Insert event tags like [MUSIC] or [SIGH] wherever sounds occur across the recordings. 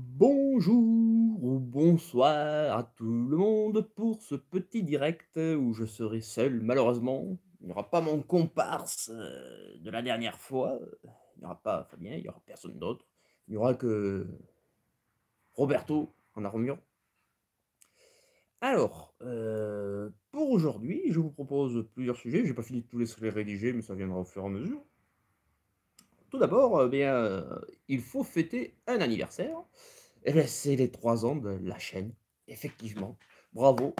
Bonjour ou bonsoir à tout le monde pour ce petit direct où je serai seul malheureusement. Il n'y aura pas mon comparse euh, de la dernière fois. Il n'y aura pas Fabien, il n'y aura personne d'autre. Il n'y aura que Roberto en armure. Alors, euh, pour aujourd'hui, je vous propose plusieurs sujets. Je n'ai pas fini de tous les rédiger, mais ça viendra au fur et à mesure tout d'abord, eh bien, euh, il faut fêter un anniversaire. Et eh c'est les trois ans de la chaîne, effectivement. Bravo.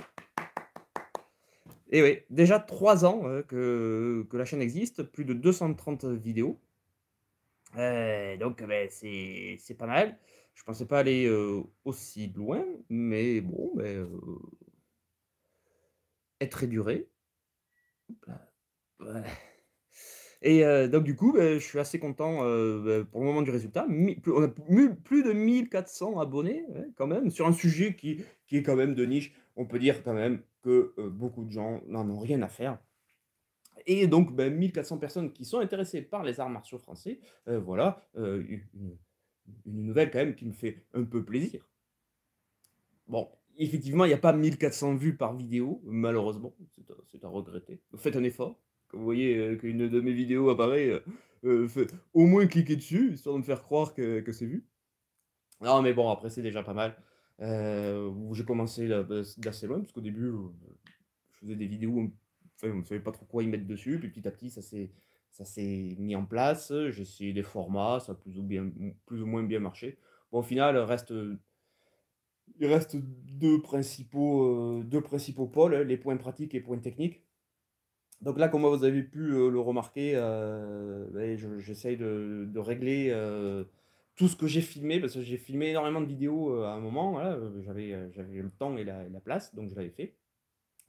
Et eh oui, déjà trois ans hein, que, que la chaîne existe, plus de 230 vidéos. Euh, donc, c'est pas mal. Je pensais pas aller euh, aussi loin, mais bon, mais être éduré. Bah, et euh, donc, du coup, ben, je suis assez content euh, ben, pour le moment du résultat. on a plus de 1400 abonnés, quand même, sur un sujet qui, est quand même de niche. On peut dire quand même que euh, beaucoup de gens n'en ont rien à faire. Et donc, 1400 ben, personnes qui sont intéressées par les arts martiaux français, voilà, une, nouvelle quand même qui me fait un peu plaisir. Bon, effectivement, il n'y a pas 1400 vues par vidéo, malheureusement, c'est à, regretter. Faites un effort vous voyez qu'une euh, de mes vidéos apparaît, euh, euh, au moins cliquez dessus, histoire de me faire croire que, c'est vu. Non, mais bon, après, c'est déjà pas mal. j'ai commencé bah, d'assez loin, parce qu'au début, je faisais des vidéos, on ne savait pas trop quoi y mettre dessus, puis petit à petit, ça s'est mis en place, j'ai essayé des formats, ça a plus ou, bien, plus ou moins bien marché. Bon, au final, reste, il reste deux principaux, deux principaux pôles, les points pratiques et points techniques. Donc là, comme vous avez pu euh, le remarquer, euh, bah, j'essaye de, régler euh, tout ce que j'ai filmé, parce que j'ai filmé énormément de vidéos à un moment, voilà, j'avais le temps et la, place, donc je l'avais fait.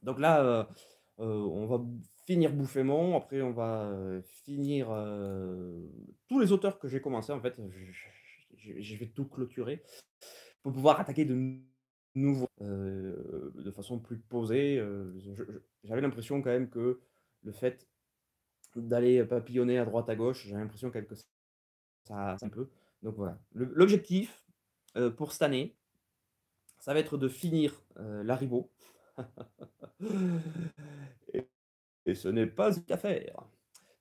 Donc là, on va finir Bouffémont, après on va finir tous les auteurs que j'ai commencé, en fait, je, je, vais tout clôturer pour pouvoir attaquer de nouveau de façon plus posée. J'avais l'impression quand même que le fait d'aller euh, papillonner à droite à gauche, j'ai l'impression quelque ça, ça un peu. Donc voilà. L'objectif euh, pour cette année, ça va être de finir la euh, l'Aribo. [LAUGHS] et, ce n'est pas une affaire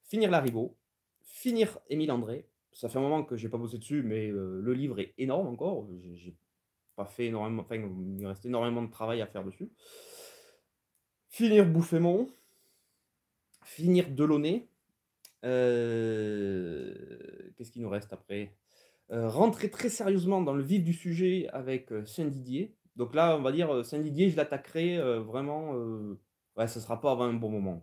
Finir l'Aribo, finir Émile André. Ça fait un moment que j'ai pas bossé dessus, mais le livre est énorme encore. J'ai pas fait énormément, enfin, il reste énormément de travail à faire dessus. Finir Bouffémont, finir de Euh, Qu'est-ce qu'il nous reste après euh, Rentrer très sérieusement dans le vif du sujet avec euh, Saint-Didier. Donc là, on va dire euh, Saint-Didier, je l'attaquerai vraiment. ouais, ce ne sera pas avant un bon moment.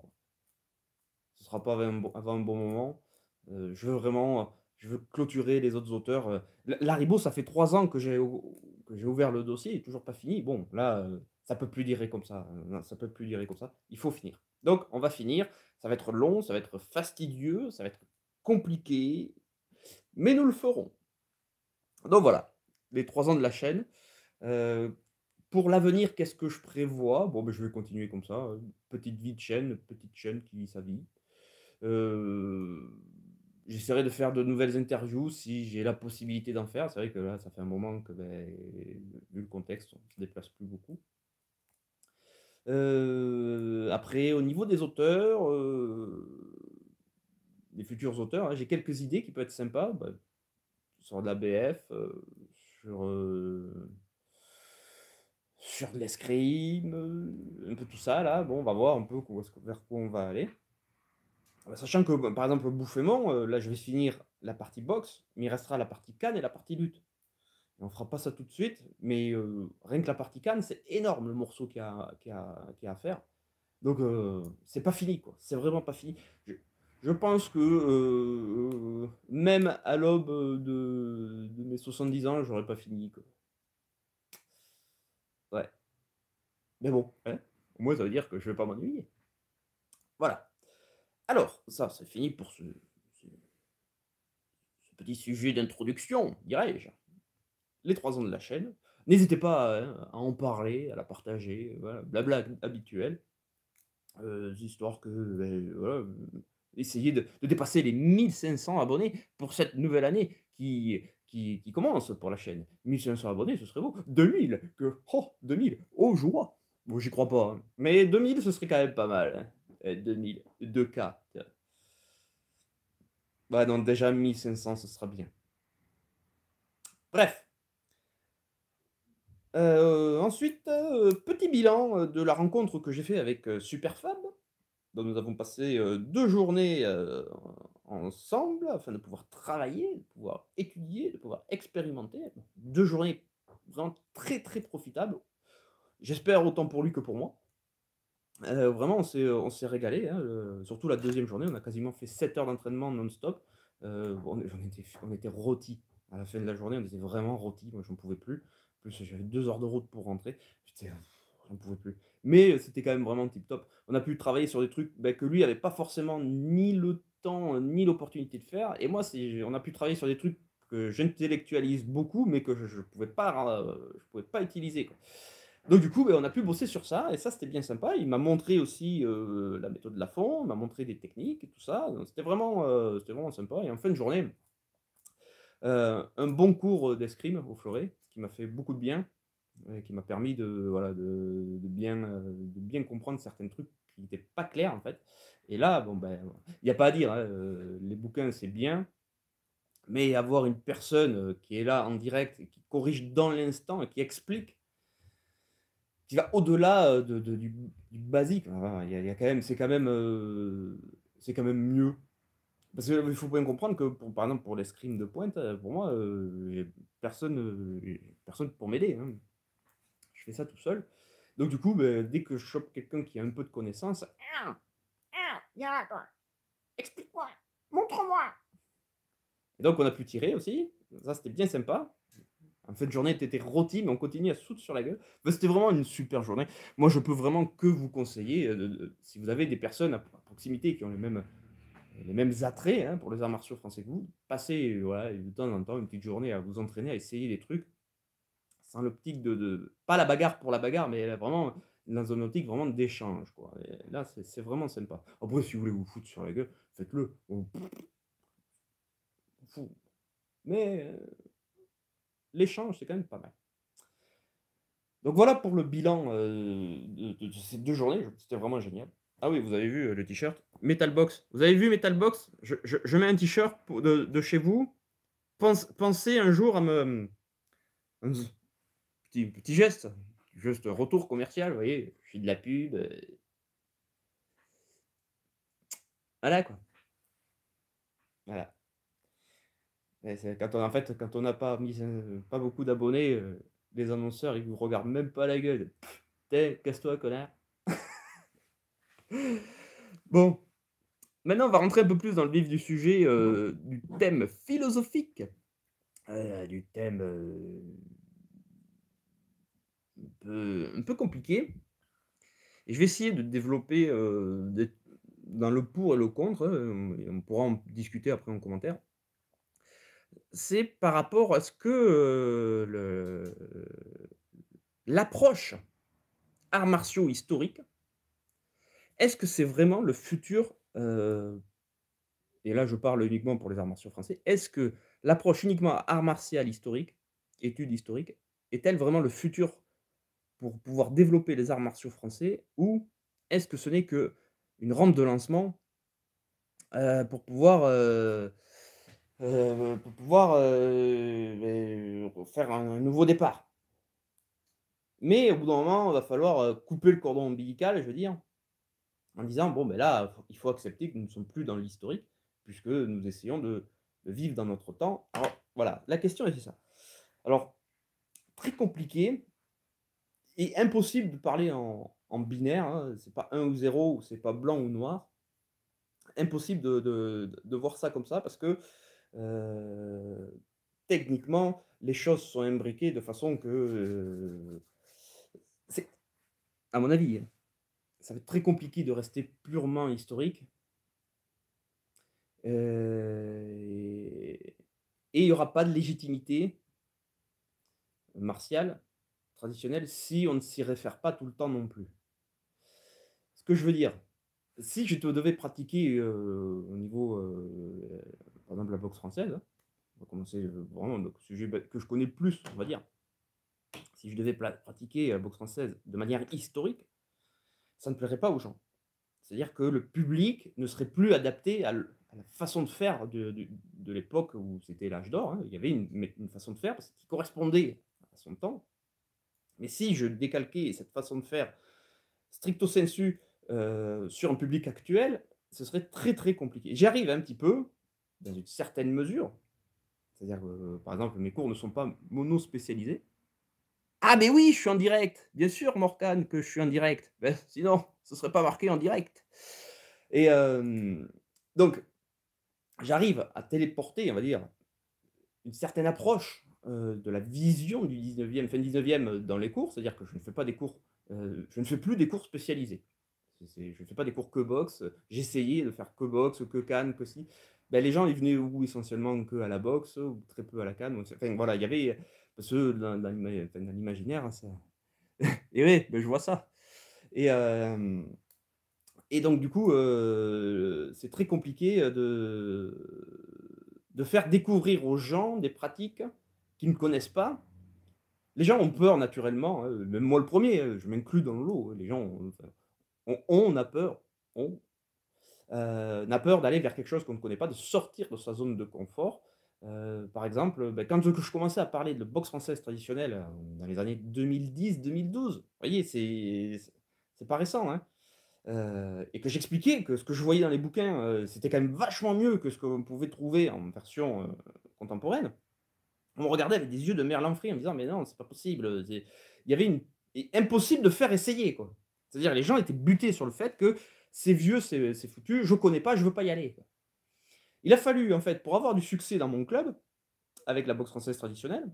Ce ne sera pas avant un bon, moment. je veux vraiment je veux clôturer les autres auteurs. Laribo, ça fait trois ans que j'ai ouvert le dossier, il n'est toujours pas fini. Bon, là, ça peut plus durer comme ça. ça peut plus durer comme ça. Il faut finir. Donc, on va finir. Ça va être long, ça va être fastidieux, ça va être compliqué, mais nous le ferons. Donc voilà, les trois ans de la chaîne. Euh, pour l'avenir, qu'est-ce que je prévois Bon, ben, je vais continuer comme ça. Hein. Petite vie de chaîne, petite chaîne qui vit sa vie. Euh, j'essaierai de faire de nouvelles interviews si j'ai la possibilité d'en faire. C'est vrai que là, ça fait un moment que, ben, vu le contexte, on ne se déplace plus beaucoup. Euh, après, au niveau des auteurs, euh, des futurs auteurs, hein, j'ai quelques idées qui peuvent être sympas. Bah, sur de la BF, euh, sur sur de l'escrime, un peu tout ça là. Bon, on va voir un peu vers quoi on va aller. Bah, sachant que, bah, par exemple, Bouffémont, là je vais finir la partie boxe, mais il restera la partie canne et la partie lutte on fera pas ça tout de suite, mais euh, rien que la partie canne, c'est énorme le morceau qu'il y, a à faire. Donc, euh, c'est pas fini, quoi. C'est vraiment pas fini. Je, pense que euh, même à l'aube de, mes 70 ans, j'aurais pas fini, quoi. Ouais. Mais bon, hein. au moins, ça veut dire que je vais pas m'ennuyer. Voilà. Alors, ça, c'est fini pour ce, ce petit sujet d'introduction, dirais-je les trois ans de la chaîne. N'hésitez pas hein, à, en parler, à la partager, voilà, blabla habituel. Euh, histoire que ben, voilà, essayez de, dépasser les 1500 abonnés pour cette nouvelle année qui, qui, commence pour la chaîne. 1500 abonnés, ce serait beau. 2000, que, oh, 2000, oh joie. Bon, j'y crois pas, hein. mais 2000, ce serait quand même pas mal. 2000, hein. 2K. Euh, bah non, déjà 1500, ce sera bien. Bref. Euh, ensuite, euh, petit bilan euh, de la rencontre que j'ai fait avec Superfab. dont nous avons passé deux journées ensemble afin de pouvoir travailler, de pouvoir étudier, de pouvoir expérimenter. Deux journées vraiment très très profitables. J'espère autant pour lui que pour moi. vraiment, on s'est régalé. Hein, surtout la deuxième journée, on a quasiment fait 7 heures d'entraînement non-stop. on, était, on était rôtis. À la fin de la journée, on était vraiment rôtis. Moi, je n'en pouvais plus j'avais deux heures de route pour rentrer. je ne pouvais plus. Mais euh, c'était quand même vraiment tip top. On a pu travailler sur des trucs ben, que lui n'avait pas forcément ni le temps euh, ni l'opportunité de faire. Et moi, on a pu travailler sur des trucs que j'intellectualise beaucoup, mais que je ne pouvais, pas, euh, je pouvais pas utiliser. Donc du coup, ben, on a pu bosser sur ça, et ça c'était bien sympa. Il m'a montré aussi la méthode de la fond, il m'a montré des techniques et tout ça. c'était vraiment, c'était vraiment sympa. Et en fin de journée, un bon cours d'escrime au fleuret qui m'a fait beaucoup de bien, et qui m'a permis de, voilà, de, bien, euh, de bien comprendre certains trucs qui n'étaient pas clairs, en fait. Et là, bon, ben, il n'y a pas à dire, hein, euh, les bouquins, c'est bien, mais avoir une personne euh, qui est là en direct, qui corrige dans l'instant et qui explique, qui va au-delà de, du, basique, ah, il y, a, quand même, c'est quand même, c'est quand même mieux parce qu'il faut bien comprendre que, pour, par exemple, pour l'escrime de pointe, euh, pour moi, euh, personne, euh, personne pour m'aider. Hein. Je fais ça tout seul. Donc, du coup, ben, dès que je chope quelqu'un qui a un peu de connaissance, hein, hein, Viens là, toi, explique-moi, montre-moi. Et donc, on a pu tirer aussi. Ça, c'était bien sympa. En fait, de journée, était rôti, mais on continue à sauter sur la gueule. Mais ben, c'était vraiment une super journée. Moi, je peux vraiment que vous conseiller, si vous avez des personnes à proximité qui ont les mêmes les mêmes attraits hein, pour les arts martiaux français que vous, passez euh, de temps en temps une petite journée à vous entraîner, à essayer des trucs, sans l'optique de, Pas la bagarre pour la bagarre, mais vraiment dans une optique vraiment d'échange. Quoi. là, c'est, vraiment sympa. Après, si vous voulez vous foutre sur la gueule, faites-le. Mais euh, l'échange, c'est quand même pas mal. Donc voilà pour le bilan euh, de, ces deux journées. C'était vraiment génial. Ah oui, vous avez vu euh, le t-shirt Metalbox. Vous avez vu Metalbox je, je, mets un t-shirt de, de, chez vous. pensez un jour à me. Un euh, petit, geste. Juste retour commercial, vous voyez. Je suis de la pub. Euh. Voilà quoi. Voilà. Quand on, en fait, quand on n'a pas mis pas beaucoup d'abonnés, les annonceurs, ils vous regardent même pas la gueule. Putain, casse-toi, connard. [LAUGHS] Bon, maintenant on va rentrer un peu plus dans le vif du sujet, euh, du thème philosophique, euh, du thème euh, un, peu, compliqué. Et je vais essayer de développer dans le pour et le contre, hein, on pourra en discuter après en commentaire. C'est par rapport à ce que l'approche arts martiaux historiques est-ce que c'est vraiment le futur Et là, je parle uniquement pour les arts martiaux français. Est-ce que l'approche uniquement art martial historique, étude historique est-elle vraiment le futur pour pouvoir développer les arts martiaux français ou est-ce que ce n'est que une rampe de lancement pour pouvoir pouvoir euh, faire un, un nouveau départ. Mais au bout d'un moment, il va falloir couper le cordon ombilical, je veux dire, en disant bon, mais ben là, il faut accepter que nous ne sommes plus dans l'historique, puisque nous essayons de, vivre dans notre temps. Alors, voilà, la question est ça. Alors, très compliqué et impossible de parler en, binaire. Hein. C'est pas 1 ou 0, c'est pas blanc ou noir. Impossible de, voir ça comme ça parce que euh, techniquement, les choses sont imbriquées de façon que. Euh, c'est, à mon avis, hein ça va être très compliqué de rester purement historique. Euh, et il n'y aura pas de légitimité martiale, traditionnelle, si on ne s'y réfère pas tout le temps non plus. Ce que je veux dire, si je devais pratiquer euh, au niveau, euh, par exemple, la boxe française, hein, on va commencer vraiment le sujet que je connais plus, on va dire. Si je devais pratiquer la boxe française de manière historique, ça ne plairait pas aux gens. C'est-à-dire que le public ne serait plus adapté à, la façon de faire de, de, l'époque où c'était l'âge d'or. Hein. Il y avait une, façon de faire qui correspondait à son temps. Mais si je décalquais cette façon de faire stricto sensu euh, sur un public actuel, ce serait très très compliqué. J'y arrive un petit peu, dans une certaine mesure. C'est-à-dire que, euh, par exemple, mes cours ne sont pas mono-spécialisés. Ah, mais oui, je suis en direct. Bien sûr, Morcan, que je suis en direct. Ben, [LAUGHS] sinon, ce ne serait pas marqué en direct. Et donc, j'arrive à téléporter, on va dire, une certaine approche de la vision du 19e, fin 19e dans les cours, c'est-à-dire que je ne fais pas des cours, je ne fais plus des cours spécialisés. Je ne fais pas des cours que boxe, j'essayais de faire que boxe, que canne, que si. Ben, les gens, ils venaient où essentiellement que à la boxe, ou très peu à la canne. Enfin, voilà, il y avait parce que dans l'imaginaire, hein, ça... [LAUGHS] et eh oui, ben, je vois ça. Et, euh, et donc, du coup, euh, c'est très compliqué euh, de, de faire découvrir aux gens des pratiques qu'ils ne connaissent pas. Les gens ont peur naturellement, hein, même moi le premier, hein, je m'inclus dans le lot. Les gens ont, on, a peur, on, on a peur d'aller vers quelque chose qu'on ne connaît pas, de sortir de sa zone de confort euh, par exemple, ben, quand je commençais à parler de la boxe française traditionnelle euh, dans les années 2010-2012, vous voyez, c'est pas récent, hein. euh, et que j'expliquais que ce que je voyais dans les bouquins, c'était quand même vachement mieux que ce qu'on pouvait trouver en version contemporaine, on me regardait avec des yeux de frit en me disant Mais non, c'est pas possible. Il y avait une. Impossible de faire essayer, quoi. C'est-à-dire, les gens étaient butés sur le fait que c'est vieux, c'est foutu, je connais pas, je veux pas y aller. Il a fallu, en fait, pour avoir du succès dans mon club, avec la boxe française traditionnelle,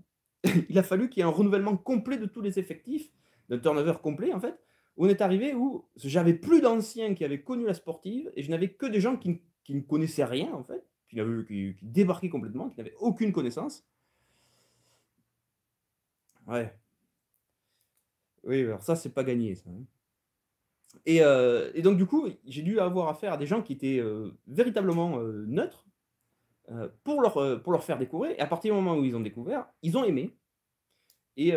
[LAUGHS] il a fallu qu'il y ait un renouvellement complet de tous les effectifs, d'un turnover complet, en fait, on est arrivé où j'avais plus d'anciens qui avaient connu la sportive et je n'avais que des gens qui, ne connaissaient rien, en fait, qui, qui débarquaient complètement, qui n'avaient aucune connaissance. Ouais. Oui, alors ça, c'est pas gagné, ça. Hein. Euh, et, donc, du coup, j'ai dû avoir affaire à des gens qui étaient euh, véritablement euh, neutres pour, leur, pour leur faire découvrir. Et à partir du moment où ils ont découvert, ils ont aimé. Et,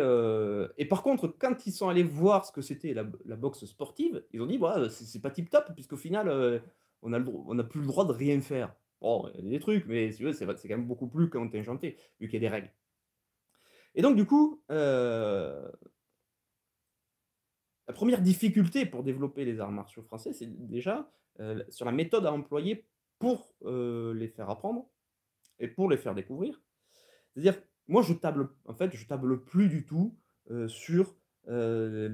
par contre, quand ils sont allés voir ce que c'était la, boxe sportive, ils ont dit bah, c'est pas tip top, puisqu'au final, on n'a plus le droit de rien faire. Bon, il y a des trucs, mais c'est quand même beaucoup plus quand enchanté, vu qu'il y a des règles. Et donc, du coup, la première difficulté pour développer les arts martiaux français, c'est déjà euh, sur la méthode à employer pour euh, les faire apprendre et pour les faire découvrir. C'est-à-dire, moi, je table, en fait, je table plus du tout euh, sur les,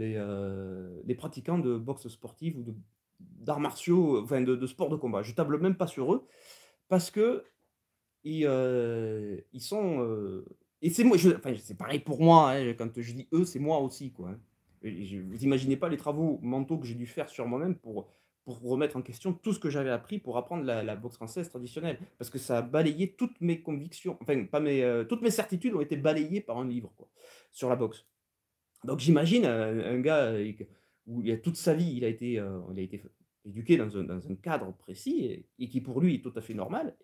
pratiquants de boxe sportive ou d'arts martiaux, enfin de, de sport de combat. Je table même pas sur eux parce que ils, sont. et c'est moi, c'est pareil pour moi, hein, quand je dis eux, c'est moi aussi, quoi. Hein vous imaginez pas les travaux mentaux que j'ai dû faire sur moi-même pour, pour remettre en question tout ce que j'avais appris pour apprendre la, boxe française traditionnelle. Parce que ça a balayé toutes mes convictions, enfin, pas mes, euh, toutes mes certitudes ont été balayées par un livre quoi, sur la boxe. Donc j'imagine euh, un, gars euh, où il a toute sa vie, il a été, il a été éduqué dans un, dans un cadre précis et, qui pour lui est tout à fait normal.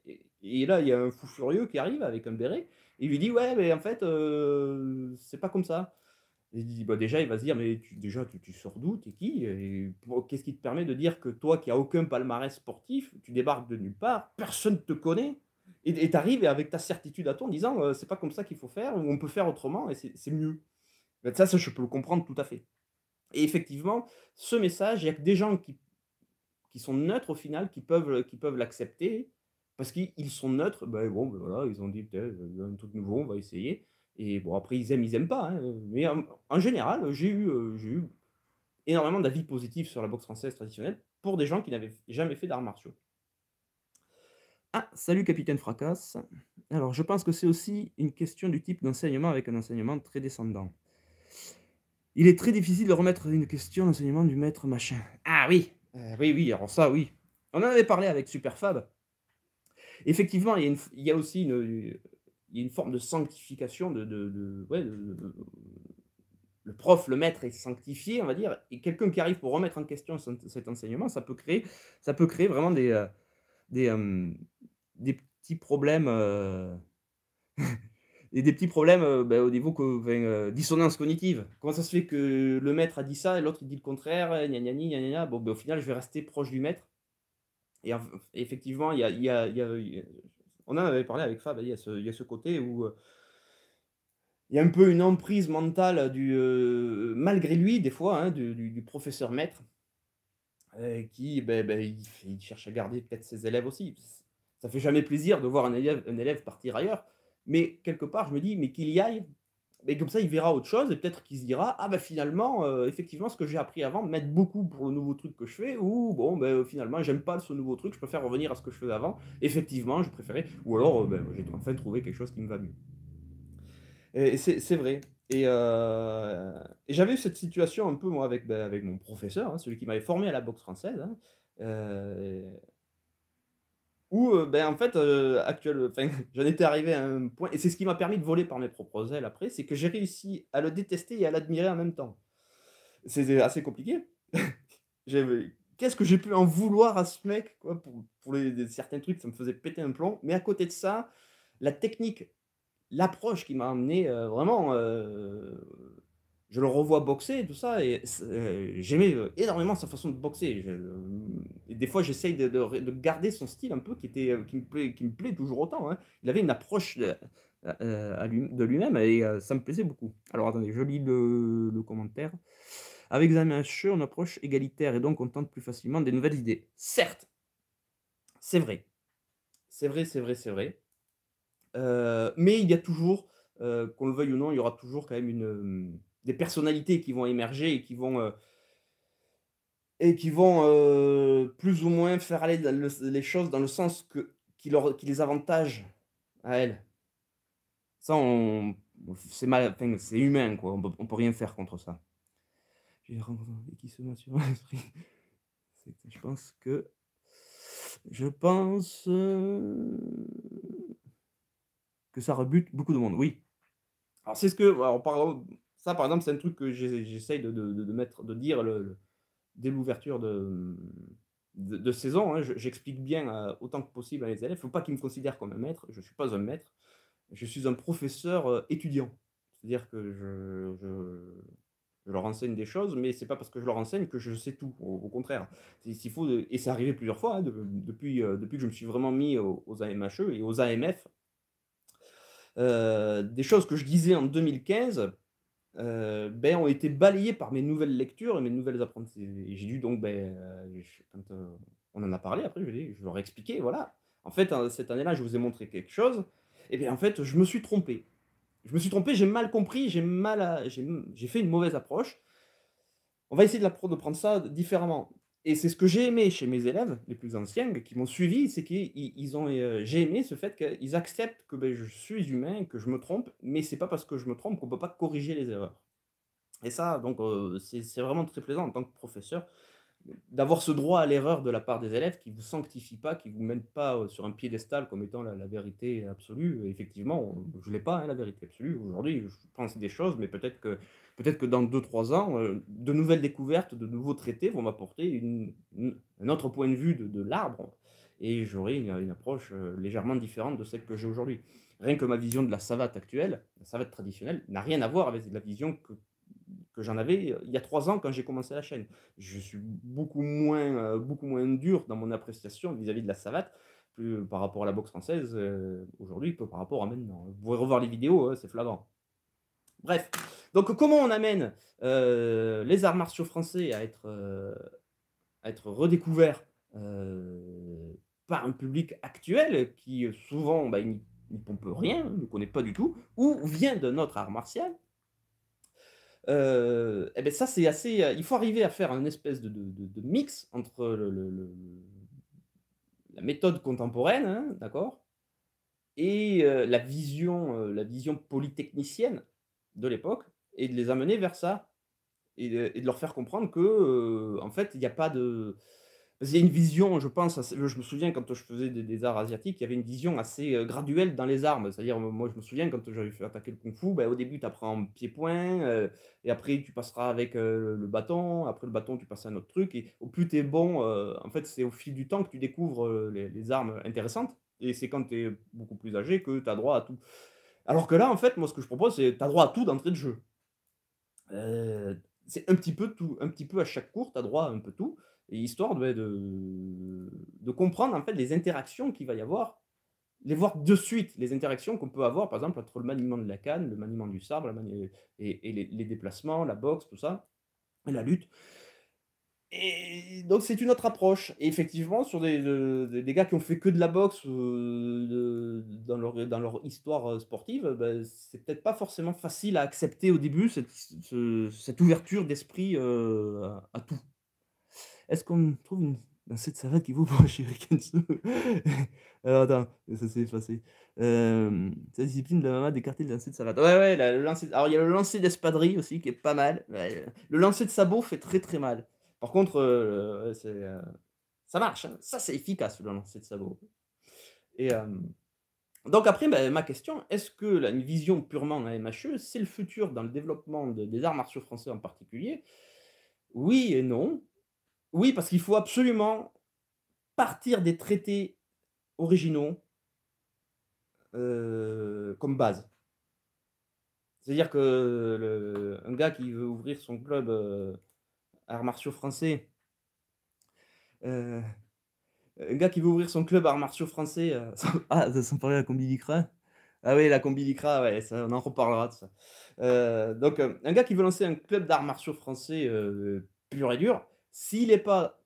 Et, là, il y a un fou furieux qui arrive avec un béret et lui dit Ouais, mais en fait, ce c'est pas comme ça. Bah, déjà, il va se dire, mais déjà, tu, sors d'où T'es qui Qu'est-ce qui te permet de dire que toi, qui n'as aucun palmarès sportif, tu débarques de nulle part, personne ne te connaît, et tu arrives avec ta certitude à toi en disant, euh, c'est pas comme ça qu'il faut faire, on peut faire autrement, et c'est mieux. Ben, ça, je peux le comprendre tout à fait. Et effectivement, ce message, il y a que des gens qui, qui sont neutres au final, qui peuvent, qui peuvent l'accepter, parce qu'ils sont neutres, ben, bon, ben, voilà, ils ont dit, euh, un truc nouveau, on va essayer. Et bon, après, ils aiment, ils aiment pas. Hein, mais en, général, j'ai eu, euh, eu énormément d'avis positifs sur la boxe française traditionnelle pour des gens qui n'avaient jamais fait d'arts martiaux. Ah, salut Capitaine Fracas. Alors, je pense que c'est aussi une question du type d'enseignement avec un enseignement très descendant. Il est très difficile de remettre une question d'enseignement du maître machin. Ah oui, euh, oui, oui, alors ça, oui. On en avait parlé avec Superfab. Effectivement, il y a aussi une, il y a une forme de sanctification, de, le prof, le maître est sanctifié, on va dire, et quelqu'un qui arrive pour remettre en question cet enseignement, ça peut créer, ça peut créer vraiment des, euh, euh, des, petits problèmes. Euh, [LAUGHS] des petits problèmes ben, au niveau que, dissonance cognitive. Comment ça se fait que le maître a dit ça et l'autre dit le contraire gna Bon, ben, au final, je vais rester proche du maître. Et effectivement, il y a on en avait parlé avec Fab, il y a ce, côté où euh, il y a un peu une emprise mentale, du, euh, malgré lui, des fois, hein, du, professeur maître, euh, qui ben, ben, cherche à garder peut-être ses élèves aussi. Ça fait jamais plaisir de voir un un élève partir ailleurs, mais quelque part, je me dis, mais qu'il y aille mais comme ça, il verra autre chose et peut-être qu'il se dira Ah, ben finalement, euh, effectivement, ce que j'ai appris avant m'aide beaucoup pour le nouveau truc que je fais, ou bon, ben finalement, j'aime pas ce nouveau truc, je préfère revenir à ce que je faisais avant, effectivement, je préférais, ou alors, euh, ben, j'ai enfin trouvé quelque chose qui me va mieux. Et, c'est vrai. Euh, et, j'avais eu cette situation un peu, moi, avec, ben, avec mon professeur, hein, celui qui m'avait formé à la boxe française. Hein où euh, ben, en fait, euh, actuel, [LAUGHS] j'en étais arrivé à un point, et c'est ce qui m'a permis de voler par mes propres ailes après, c'est que j'ai réussi à le détester et à l'admirer en même temps. C'est assez compliqué. [LAUGHS] Qu'est-ce que j'ai pu en vouloir à ce mec quoi, pour, pour les, certains trucs, ça me faisait péter un plomb. Mais à côté de ça, la technique, l'approche qui m'a amené euh, vraiment je le revois boxer et tout ça, et euh, j'aimais euh, énormément sa façon de boxer. Euh, des fois, j'essaye de, garder son style un peu qui, était, qui, me, plaît, qui me plaît toujours autant. Hein. Il avait une approche de, lui, même et ça me plaisait beaucoup. Alors attendez, je lis le, commentaire. Avec Che, on approche égalitaire et donc on tente plus facilement des nouvelles idées. Certes, c'est vrai. C'est vrai, c'est vrai, c'est vrai. mais il y a toujours, qu'on le veuille ou non, il y aura toujours quand même une des personnalités qui vont émerger et qui vont, euh, et qui vont euh, plus ou moins faire aller les choses dans le sens que, qui, leur, qui les avantage à elles. Ça, c'est, mal, c'est humain, quoi. On peut, peut rien faire contre ça. qui se Je pense que. Je pense euh, que ça rebute beaucoup de monde, oui. Alors c'est ce que, alors, par exemple, c'est un truc que j'essaye de, mettre, de dire le, dès l'ouverture de, de, saison. Hein, j'explique bien euh, autant que possible à les élèves. Il ne faut pas qu'ils me considèrent comme un maître. Je suis pas un maître. Je suis un professeur euh, étudiant. C'est-à-dire que je, je, leur enseigne des choses, mais c'est pas parce que je leur enseigne que je sais tout. Au, contraire, s'il faut et c'est arrivé plusieurs fois hein, depuis euh, depuis que je me suis vraiment mis aux, aux AMHE et aux AMF. des choses que je disais en 2015 euh, ben, ont été balayés par mes nouvelles lectures et mes nouvelles apprentissages. J'ai dû donc, ben, euh, euh, on en a parlé après, je, vais je leur ai voilà, en fait, hein, cette année-là, je vous ai montré quelque chose, et bien en fait, je me suis trompé. Je me suis trompé, j'ai mal compris, j'ai mal, j'ai fait une mauvaise approche. On va essayer de prendre ça différemment et c'est ce que j'ai aimé chez mes élèves les plus anciens qui m'ont suivi, c'est qu'ils ont, euh, j'ai aimé ce fait qu'ils acceptent que ben, je suis humain, que je me trompe, mais c'est pas parce que je me trompe qu'on peut pas corriger les erreurs. Et ça, donc, euh, c'est vraiment très plaisant en tant que professeur d'avoir ce droit à l'erreur de la part des élèves qui ne vous sanctifie pas, qui ne vous mène pas euh, sur un piédestal comme étant la, vérité absolue. effectivement, je ne l'ai pas, hein, la vérité absolue. Aujourd'hui, je pense des choses, mais peut-être que, peut que dans 2-3 ans, euh, de nouvelles découvertes, de nouveaux traités vont m'apporter une, un autre point de vue de, de l'arbre. Et j'aurai une, une, approche euh, légèrement différente de celle que j'ai aujourd'hui. Rien que ma vision de la savate actuelle, la savate traditionnelle, n'a rien à voir avec la vision que, que j'en avais euh, il y a trois ans quand j'ai commencé la chaîne. Je suis beaucoup moins, euh, beaucoup moins dur dans mon appréciation vis-à-vis de la savate plus euh, par rapport à la boxe française aujourd'hui que par rapport à maintenant. Vous pouvez revoir les vidéos, hein, c'est flagrant. Bref, donc comment on amène les arts martiaux français à être, être redécouverts par un public actuel qui souvent bah, pompe rien, ne connaît pas du tout, ou vient de notre art martial, euh, eh ben ça c'est assez. Euh, il faut arriver à faire un espèce de, mix entre la méthode contemporaine, hein, d'accord, et euh, la vision, euh, la vision polytechnicienne de l'époque, et de les amener vers ça, et, et de leur faire comprendre que en fait il n'y a pas de il y a une vision, je pense, je me souviens quand je faisais des, arts asiatiques, il y avait une vision assez euh, graduelle dans les armes. C'est-à-dire, moi je me souviens quand j'avais fait attaquer le kung fu, ben, au début tu apprends pied-point, euh, et après tu passeras avec euh, le bâton, après le bâton tu passes à un autre truc, et au plus tu es bon, en fait c'est au fil du temps que tu découvres les, armes intéressantes, et c'est quand tu es beaucoup plus âgé que tu as droit à tout. Alors que là, en fait, moi ce que je propose, c'est tu as droit à tout d'entrée de jeu. c'est un petit peu tout, un petit peu à chaque cours, tu as droit à un peu tout histoire de, de, comprendre en fait les interactions qu'il va y avoir, les voir de suite, les interactions qu'on peut avoir, par exemple, entre le maniement de la canne, le maniement du sabre, et, les, déplacements, la boxe, tout ça, et la lutte. Et donc c'est une autre approche. Et effectivement, sur des, des, gars qui ont fait que de la boxe euh, dans, leur, dans leur histoire euh, sportive, ce ben, c'est peut-être pas forcément facile à accepter au début cette, ouverture d'esprit euh, à tout. Est-ce qu'on trouve une de savate qui vaut pour un [LAUGHS] Alors attends, ça s'est effacé. Euh, la discipline de la maman d'écarter le lancer de savate. Ouais, ouais, le alors il y a le lancer d'espadrille aussi qui est pas mal. Euh, le lancer de sabot fait très très mal. Par contre, euh, euh, ça marche, hein. ça c'est efficace le lancer de sabot. Et donc après, ben, ma question, est-ce que la vision purement MHE, c'est le futur dans le développement des arts martiaux français en particulier Oui et non. Oui, parce qu'il faut absolument partir des traités originaux euh, comme base. C'est-à-dire que un gars qui veut ouvrir son club arts martiaux français, un euh, gars [LAUGHS] qui veut ouvrir son club arts martiaux français, Ah, ah, sans parler de la combi d'Icra Ah oui, la combi on en reparlera de ça. Euh, donc, un gars qui veut lancer un club d'arts martiaux français pur et dur, s'il n'est pas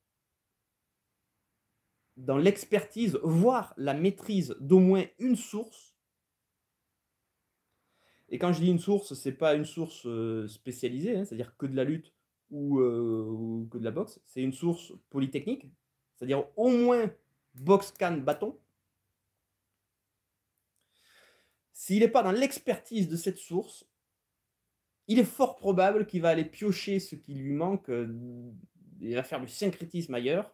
dans l'expertise, voire la maîtrise d'au moins une source, et quand je dis une source, ce n'est pas une source euh, spécialisée, hein, c'est-à-dire que de la lutte euh, ou, que de la boxe, c'est une source polytechnique, c'est-à-dire au moins boxe, canne, bâton. S'il n'est pas dans l'expertise de cette source, il est fort probable qu'il va aller piocher ce qui lui manque euh, il va faire du syncrétisme ailleurs,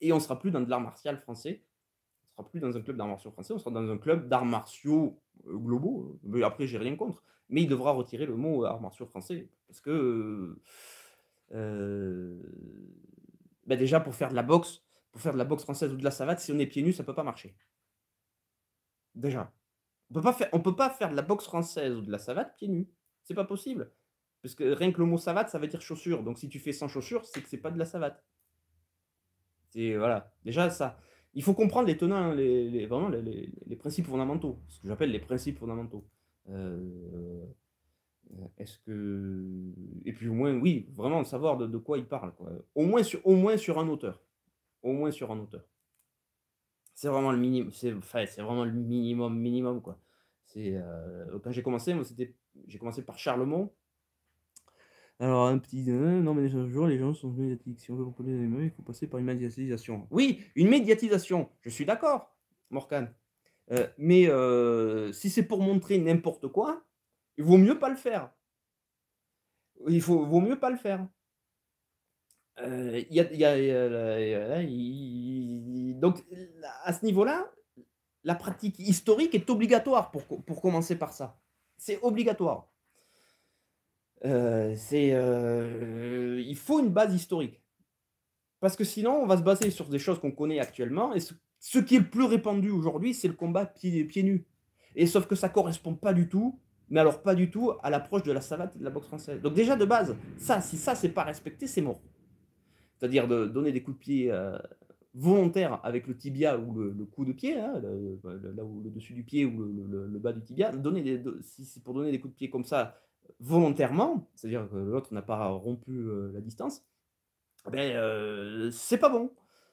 et on sera plus dans de l'art martial français, on ne sera plus dans un club d'arts martiaux français, on sera dans un club d'arts martiaux euh, globaux. Mais après, j'ai rien contre, mais il devra retirer le mot euh, art martiaux français parce que euh, ben déjà pour faire de la boxe, pour faire de la boxe française ou de la savate, si on est pieds nus, ça peut pas marcher. Déjà, on ne peut pas faire de la boxe française ou de la savate pieds nus, c'est pas possible. Parce que rien que le mot savate, ça veut dire chaussure. Donc si tu fais sans chaussure, c'est que c'est pas de la savate. C'est voilà. Déjà ça. Il faut comprendre les tenants, hein, les, vraiment les, principes fondamentaux. Ce que j'appelle les principes fondamentaux. Euh, est-ce que et puis au moins oui, vraiment savoir de, quoi il parle. Au moins sur au moins sur un auteur. Au moins sur un auteur. C'est vraiment le minimum. C'est enfin, vraiment le minimum minimum quoi. Euh, quand j'ai commencé, moi c'était j'ai commencé par Charlemont. Alors, un petit. Euh, non, mais les jour les gens sont médiatiques. Si on veut les des il faut passer par une médiatisation. Oui, une médiatisation. Je suis d'accord, Morcan. Euh, mais euh, si c'est pour montrer n'importe quoi, il vaut mieux pas le faire. Il faut, vaut mieux pas le faire. donc, à ce niveau-là, la pratique historique est obligatoire pour, pour commencer par ça. C'est obligatoire. Euh, c'est, euh, il faut une base historique. Parce que sinon, on va se baser sur des choses qu'on connaît actuellement. Et ce, qui est le plus répandu aujourd'hui, c'est le combat pieds, pieds nus. Et sauf que ça correspond pas du tout, mais alors pas du tout, à l'approche de la salade et de la boxe française. Donc déjà, de base, ça, si ça, c'est pas respecté, c'est mort. C'est-à-dire de donner des coups de pied euh, volontaires avec le tibia ou le, coup de pied, hein, le, là où le dessus du pied ou le, bas du tibia, donner des, si c'est pour donner des coups de pied comme ça volontairement, c'est-à-dire que l'autre n'a pas rompu euh, la distance, eh ben, euh, c'est pas bon,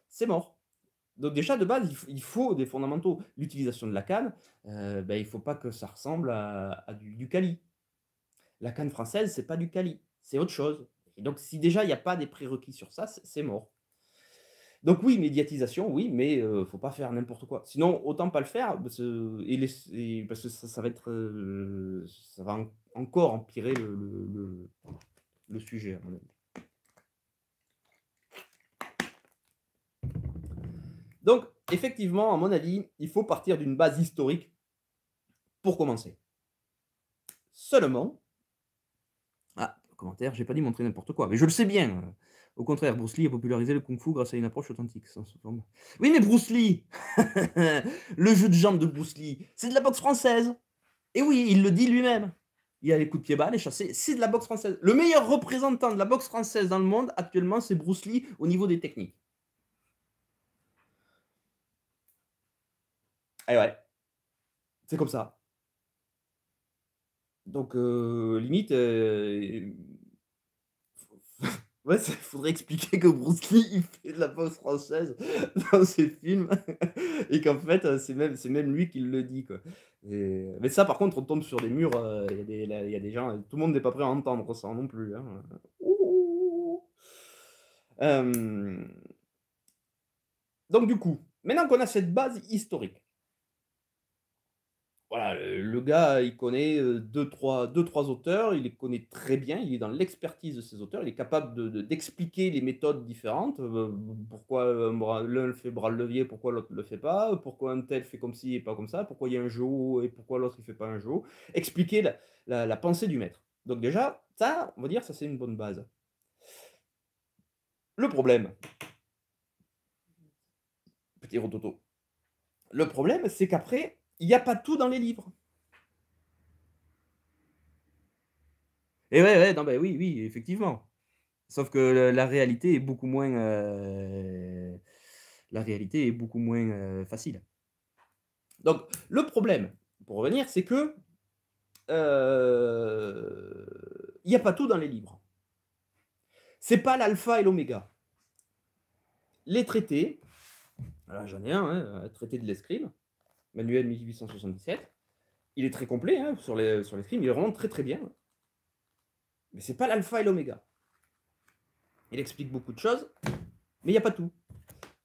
c'est mort. Donc déjà, de base, il, faut des fondamentaux. L'utilisation de la canne, euh, ben, il ne faut pas que ça ressemble à, du, cali. La canne française, c'est pas du cali, c'est autre chose. Et donc si déjà, il n'y a pas des prérequis sur ça, c'est mort. Donc oui, médiatisation, oui, mais ne faut pas faire n'importe quoi. Sinon, autant pas le faire, parce, et que ça, va être... ça va encore empirer le, sujet, Donc, effectivement, à mon avis, il faut partir d'une base historique pour commencer. Seulement, ah, commentaire, j'ai pas dit montrer n'importe quoi, mais je le sais bien. Au contraire, Bruce Lee a popularisé le kung-fu grâce à une approche authentique. oui, mais Bruce Lee [LAUGHS] Le jeu de jambes de Bruce Lee, c'est de la boxe française Et oui, il le dit lui-même il y a les coups de pied bas, les chassés, c'est de la boxe française. Le meilleur représentant de la boxe française dans le monde actuellement, c'est Bruce Lee au niveau des techniques. Et ouais, c'est comme ça. Donc, euh, limite, euh, Ouais, il faudrait expliquer que Bruce il fait de la pause française dans ses films [LAUGHS] et qu'en fait euh, c'est même c'est même lui qui le dit quoi. Euh, mais ça par contre on tombe sur des murs, euh, il y, a des gens, tout le monde n'est pas prêt à entendre ça non plus. Hein. Donc du coup, maintenant qu'on a cette base historique, voilà, le gars, il connaît deux trois, trois auteurs, il les connaît très bien, il est dans l'expertise de ces auteurs, il est capable d'expliquer les méthodes différentes, pourquoi l'un fait bras le levier, pourquoi l'autre ne le fait pas, pourquoi un tel fait comme ci et pas comme ça, pourquoi il y a un jeu et pourquoi l'autre ne fait pas un jeu expliquer la, la, pensée du maître. Donc déjà, ça, on va dire, ça c'est une bonne base. Le problème, petit rototo, le problème c'est qu'après, il n'y a pas tout dans les livres. Et ouais, non, ben oui, oui, effectivement. Sauf que la, réalité est beaucoup moins, euh, la réalité est beaucoup moins euh, facile. Donc le problème, pour revenir, c'est que euh, il n'y a pas tout dans les livres. C'est pas l'alpha et l'oméga. Les traités, j'en ai hein, un traité de l'escrime, manuel 1877. Il est très complet hein, sur, les, sur les il est vraiment très très bien. Mais ce n'est pas l'alpha et l'oméga. Il explique beaucoup de choses, mais il n'y a pas tout.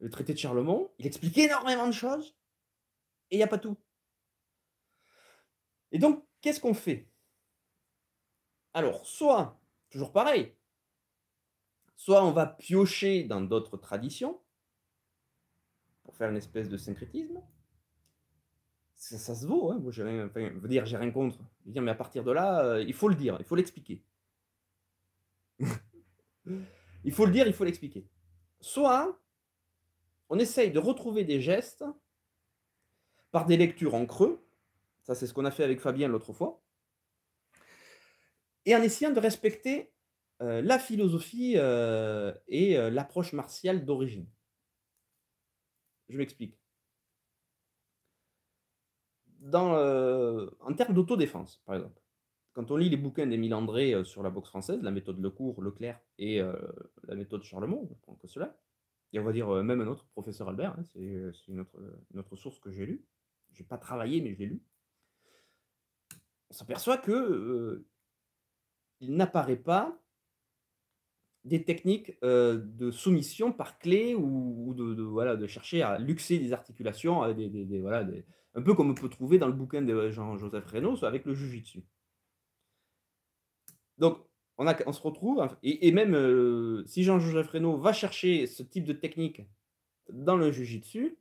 Le traité de Charlemont, il explique énormément de choses, et il n'y a pas tout. Et donc, qu'est-ce qu'on fait Alors, soit, toujours pareil, soit on va piocher dans d'autres traditions, pour faire une espèce de syncrétisme, ça, se vaut. Hein. je Moi, rien, dire, j'ai rien contre. Je mais à partir de là, euh, il faut le dire, il faut l'expliquer. [LAUGHS] il faut le dire, il faut l'expliquer. Soit on essaye de retrouver des gestes par des lectures en creux. Ça, c'est ce qu'on a fait avec Fabien l'autre fois. Et en essayant de respecter euh, la philosophie euh, et l'approche martiale d'origine. Je m'explique dans, euh, en termes d'autodéfense, par exemple. Quand on lit les bouquins d'Émile André euh, sur la boxe française, la méthode Lecourt, Leclerc et euh, la méthode Charlemont, on prend que cela, et on va dire même un autre, professeur Albert, hein, c'est une, autre, source que j'ai lue, je n'ai pas travaillé mais je l'ai lue, on s'aperçoit que il n'apparaît pas des techniques euh, de soumission par clé ou, de, voilà, de chercher à luxer des articulations, euh, un peu comme on peut trouver dans le bouquin de Jean-Joseph Reynaud avec le jujitsu. Donc, on, a, on se retrouve, et, même euh, si Jean-Joseph Reynaud va chercher ce type de technique dans le jujitsu,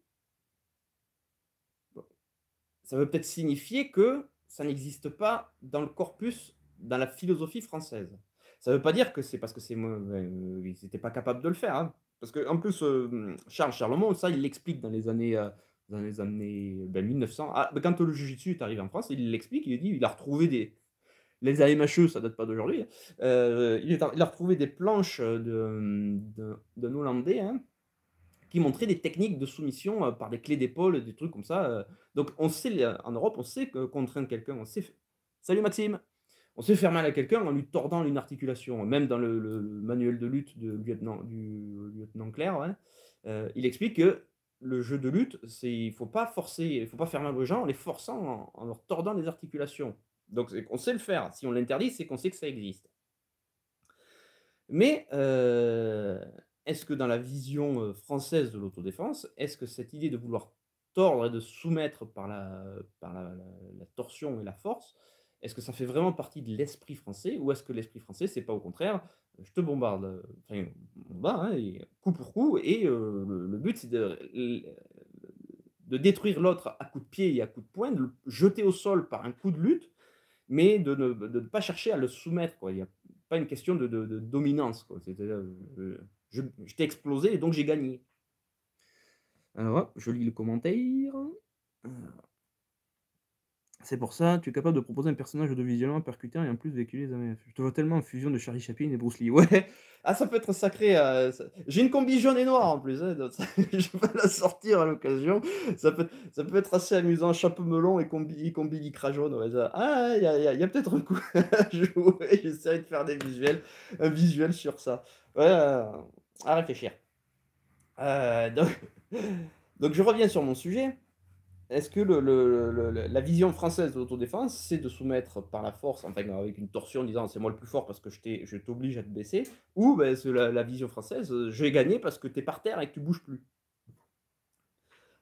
ça veut peut-être signifier que ça n'existe pas dans le corpus, dans la philosophie française. Ça ne veut pas dire que c'est parce que c'est euh, ils n'étaient pas capables de le faire. Hein. Parce que en plus, Charles Charlemont, ça, il l'explique dans les années, euh, dans les années 1900. Ben, ah, quand le jujitsu est arrivé en France, il l'explique. Il dit, il a retrouvé des les AMHE, ça date pas d'aujourd'hui. Hein. Euh, il, a retrouvé des planches d'un de, de, Hollandais. Hein, qui montraient des techniques de soumission par des clés d'épaule, des trucs comme ça. Donc on sait, en Europe, on sait que contraindre quelqu'un, on sait. Salut Maxime on sait faire mal à quelqu'un en lui tordant une articulation. Même dans le, manuel de lutte du lieutenant Claire, euh, il explique que le jeu de lutte, c'est il faut pas forcer, il faut pas faire mal aux gens en les forçant, en, leur tordant les articulations. Donc on sait le faire. Si on l'interdit, c'est qu'on sait que ça existe. Mais euh, est-ce que dans la vision euh, française de l'autodéfense, est-ce que cette idée de vouloir tordre et de soumettre par la, la torsion et la force, est-ce que ça fait vraiment partie de l'esprit français ou est-ce que l'esprit français, c'est pas au contraire, euh, je te bombarde, euh, hein, coup pour coup, et euh, le, but, c'est de, de détruire l'autre à coup de pied et à coup de poing, de le jeter au sol par un coup de lutte, mais de ne, pas chercher à le soumettre. Quoi. Il n'y a pas une question de, dominance. Quoi. je, t'ai explosé et donc j'ai gagné. Alors, je lis le commentaire. C'est pour ça, tu es capable de proposer un personnage audiovisuellement percutant et en plus véhiculer les AMF. Je te vois tellement en fusion de Charlie Chaplin et Bruce Lee. [LAUGHS] Ouais, ah, ça peut être sacré. Euh, J'ai une combi jaune et noire en plus. Hein, [LAUGHS] je vais la sortir à l'occasion. Ça peut, ça peut être assez amusant. Chapeau melon et combi, combi jaune. Ouais, Ah, il y a, peut-être un coup [LAUGHS] à jouer. J'essaierai de faire des visuels, un visuel sur ça. Ouais, euh, à réfléchir. Euh, donc, je reviens sur mon sujet. Est-ce que le, la vision française de l'autodéfense, c'est de soumettre par la force, enfin avec une torsion disant c'est moi le plus fort parce que je t'oblige à te baisser, ou ben, la, vision française, euh, je vais gagner parce que tu es par terre et que tu bouges plus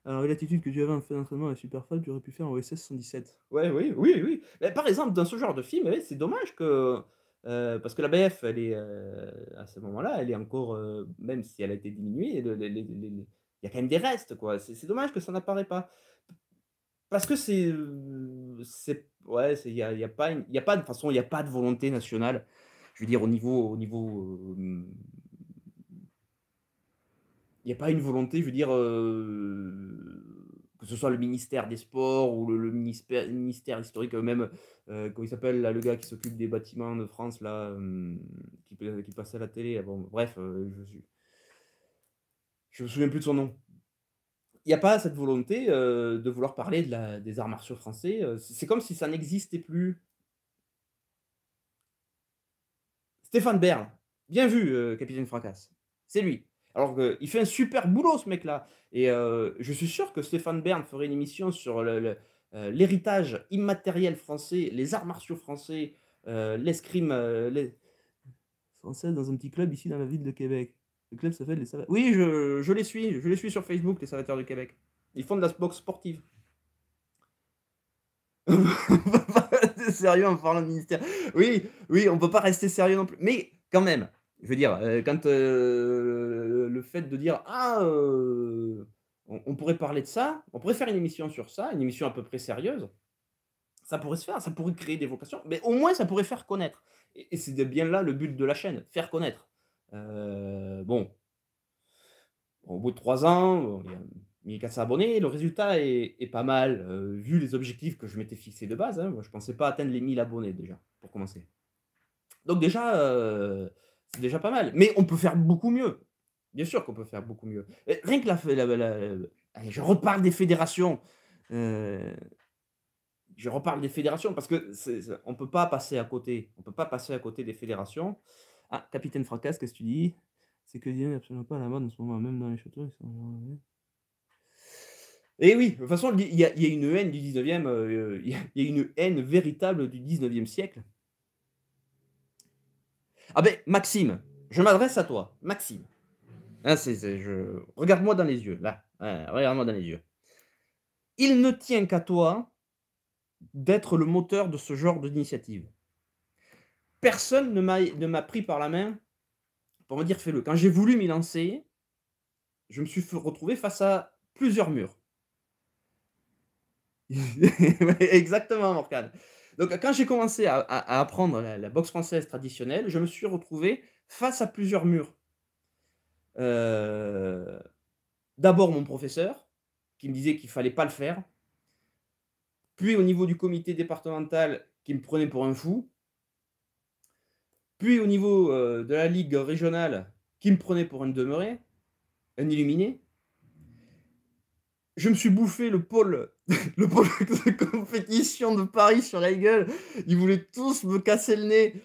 alors, l'attitude que tu avais en fait d'entraînement à Super tu aurais pu faire en OSS 117. Ouais, oui, oui, oui. Mais par exemple, dans ce genre de film, eh, c'est dommage que. Euh, parce que la BF, elle est, euh, à ce moment-là, elle est encore, même si elle a été diminuée, il y a quand même des restes. quoi. C'est dommage que ça n'apparaît pas. Parce que c'est. c'est ouais, il n'y a, y a, pas, a pas. De façon, il n'y a pas de volonté nationale. Je veux dire, au niveau. Au niveau il n'y a pas une volonté, je veux dire, que ce soit le ministère des Sports ou le, ministère, historique, euh, même, comment il s'appelle, le gars qui s'occupe des bâtiments de France, là, qui, qui passait à la télé. Bon, bref, euh, je, je, je me souviens plus de son nom n'y a pas cette volonté euh, de vouloir parler de la, des arts martiaux français. Euh, c'est comme si ça n'existait plus. Stéphane Bern, bien vu, euh, capitaine Fracasse. C'est lui. Alors qu'il fait un super boulot, ce mec-là. Et je suis sûr que Stéphane Bern ferait une émission sur l'héritage immatériel français, les arts martiaux français, l'escrime les... française dans un petit club ici dans la ville de Québec. Le club s'appelle les Savateurs. Oui, je, les suis. Je les suis sur Facebook, les Savateurs du Québec. Ils font de la boxe sportive. [LAUGHS] On peut pas rester sérieux en parlant de ministère. Oui, oui, on peut pas rester sérieux non plus. Mais quand même, je veux dire, euh, quand euh, le fait de dire ah, euh, on, pourrait parler de ça, on pourrait faire une émission sur ça, une émission à peu près sérieuse, ça pourrait se faire, ça pourrait créer des vocations, mais au moins ça pourrait faire connaître. Et, et c'est bien là le but de la chaîne, faire connaître. Euh, bon, au bout de trois ans, il y a 1400 abonnés, le résultat est, pas mal, euh, vu les objectifs que je m'étais fixé de base. Je hein, moi, je pensais pas atteindre les 1000 abonnés déjà, pour commencer. Donc déjà, euh, c'est déjà pas mal. Mais on peut faire beaucoup mieux. Bien sûr qu'on peut faire beaucoup mieux. rien que la, je reparle des fédérations. Euh, je reparle des fédérations parce que ne peut pas passer à côté. On peut pas passer à côté des fédérations. Ah, capitaine Fracas, qu'est-ce que tu dis c'est que Dylan n'est absolument pas à la mode en ce moment, même dans les châteaux. Et eh oui, de toute façon, il y, a une haine du 19e, euh, euh, il y, a une haine véritable du 19e siècle. Ah ben, Maxime, je m'adresse à toi, Maxime. Ah, je... Regarde-moi dans les yeux, là. Ah, regarde-moi dans les yeux. Il ne tient qu'à toi d'être le moteur de ce genre d'initiative. Personne ne m'a pris par la main pour me dire fais-le. Quand j'ai voulu m'y lancer, je me suis retrouvé face à plusieurs murs. [LAUGHS] Exactement, Morgane. Donc, quand j'ai commencé à, apprendre la, boxe française traditionnelle, je me suis retrouvé face à plusieurs murs. Euh, d'abord, mon professeur, qui me disait qu'il ne fallait pas le faire. Puis, au niveau du comité départemental, qui me prenait pour un fou. Puis au niveau euh, de la ligue régionale, qui me prenait pour un demeuré, un illuminé, je me suis bouffé le pôle, [LAUGHS] le pôle de compétition de Paris sur la gueule. Ils voulaient tous me casser le nez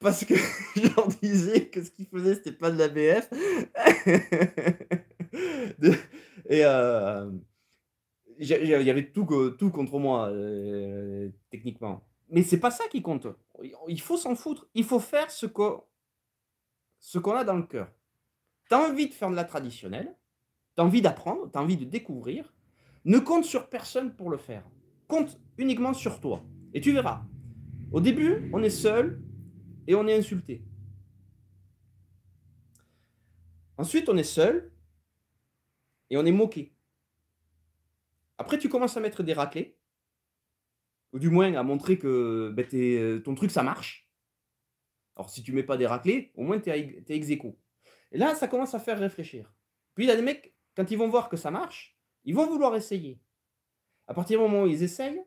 parce que [LAUGHS] je leur disais que ce qu'ils faisaient, c'était pas de la BF. [LAUGHS] Et euh, il y avait tout, contre moi, euh, techniquement. Mais c'est pas ça qui compte. Il faut s'en foutre. Il faut faire ce qu'on ce a dans le cœur. Tu as envie de faire de la traditionnelle, tu as envie d'apprendre, tu as envie de découvrir. Ne compte sur personne pour le faire. Compte uniquement sur toi. Et tu verras. Au début, on est seul et on est insulté. Ensuite, on est seul et on est moqué. Après, tu commences à mettre des raclés du moins à montrer que ben, euh, ton truc, ça marche. Alors, si tu mets pas des raclés, au moins, tu es ex éco Et là, ça commence à faire réfléchir. Puis, il y a des mecs, quand ils vont voir que ça marche, ils vont vouloir essayer. À partir du moment où ils essayent,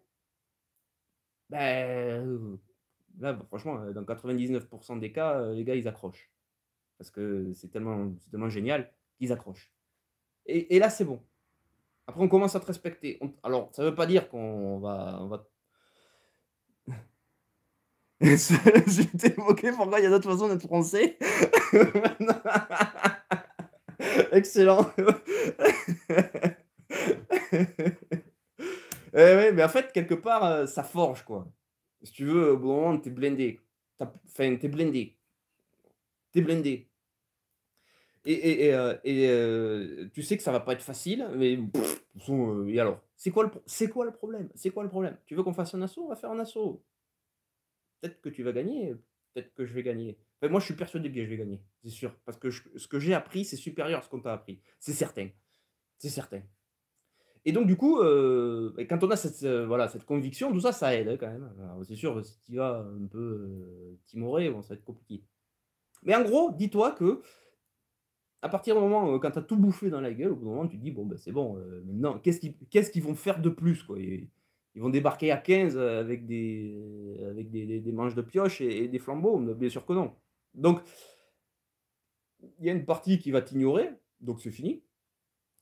ben, euh, là, franchement, euh, dans 99% des cas, les gars, ils accrochent. Parce que c'est tellement, génial qu'ils accrochent. Et, là, c'est bon. Après, on commence à te respecter. alors, ça ne veut pas dire qu'on va, on va t'ai [LAUGHS] évoqué pourquoi il y a d'autres façons d'être français [LAUGHS] Excellent. [LAUGHS] Eh ouais, mais en fait, quelque part, euh, ça forge, quoi. Si tu veux, au bout d'un moment, t'es blindé. Enfin, t'es blindé. T'es blindé. Et, et, et, euh, euh, tu sais que ça va pas être facile, mais et alors C'est quoi, le quoi le problème C'est quoi le problème Tu veux qu'on fasse un assaut On va faire un assaut peut-être que tu vas gagner, peut-être que je vais gagner. moi, je suis persuadé que je vais gagner, c'est sûr. Parce que ce que j'ai appris, c'est supérieur à ce qu'on t'a appris. C'est certain. C'est certain. Et donc, du coup, euh, quand on a cette, euh, voilà, cette conviction, tout ça, ça aide hein, quand même. C'est sûr, si tu vas un peu timorer, euh, timoré, ça va être compliqué. Mais en gros, dis-toi que à partir du moment où quand tu as tout bouffé dans la gueule, au bout d'un moment, tu dis, bon, ben, c'est bon, maintenant, qu'est-ce qu'ils vont faire de plus quoi ils vont débarquer à 15 euh, avec des, euh, avec des, manches de pioche et, des flambeaux. Bien sûr que non. Donc, il y a une partie qui va t'ignorer, donc c'est fini.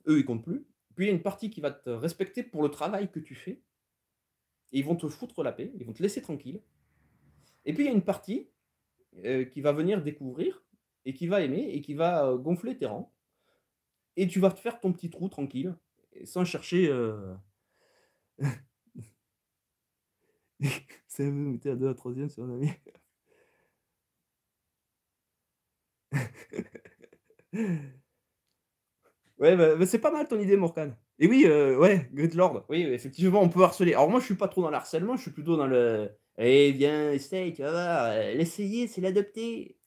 Eux, ils comptent plus. Puis il y a une partie qui va te respecter pour le travail que tu fais. Et ils vont te foutre la paix, ils vont te laisser tranquille. Et puis il y a une partie euh, qui va venir découvrir et qui va aimer et qui va gonfler tes rangs. Et tu vas te faire ton petit trou tranquille, sans chercher. [LAUGHS] C'est vous mettez à deux, à troisième sur la [LAUGHS] ouais, bah, bah, c'est pas mal ton idée, Morcan. Et oui, euh, ouais, Great Lord. Oui, effectivement, on peut harceler. Alors moi, je suis pas trop dans l'harcèlement, je suis plutôt dans le. Eh bien, essaye, tu vas voir. Euh, l'essayer, c'est l'adopter.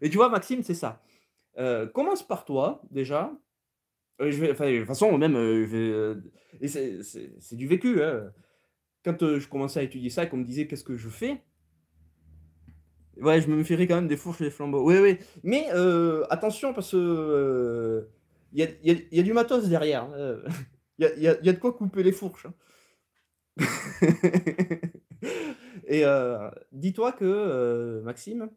Et [LAUGHS] tu vois, Maxime, c'est ça. Euh, commence par toi, déjà. je vais, de toute façon, même, c'est du vécu. Hein quand euh, je commençais à étudier ça et qu'on me disait qu'est-ce que je fais, ouais, je me ferais quand même des fourches et des flambeaux. Oui, oui. Mais euh, attention, parce qu'il euh, il y a, du matos derrière. Hein. [LAUGHS] Il y, a, de quoi couper les fourches. Hein. [LAUGHS] et dis-toi que, Maxime,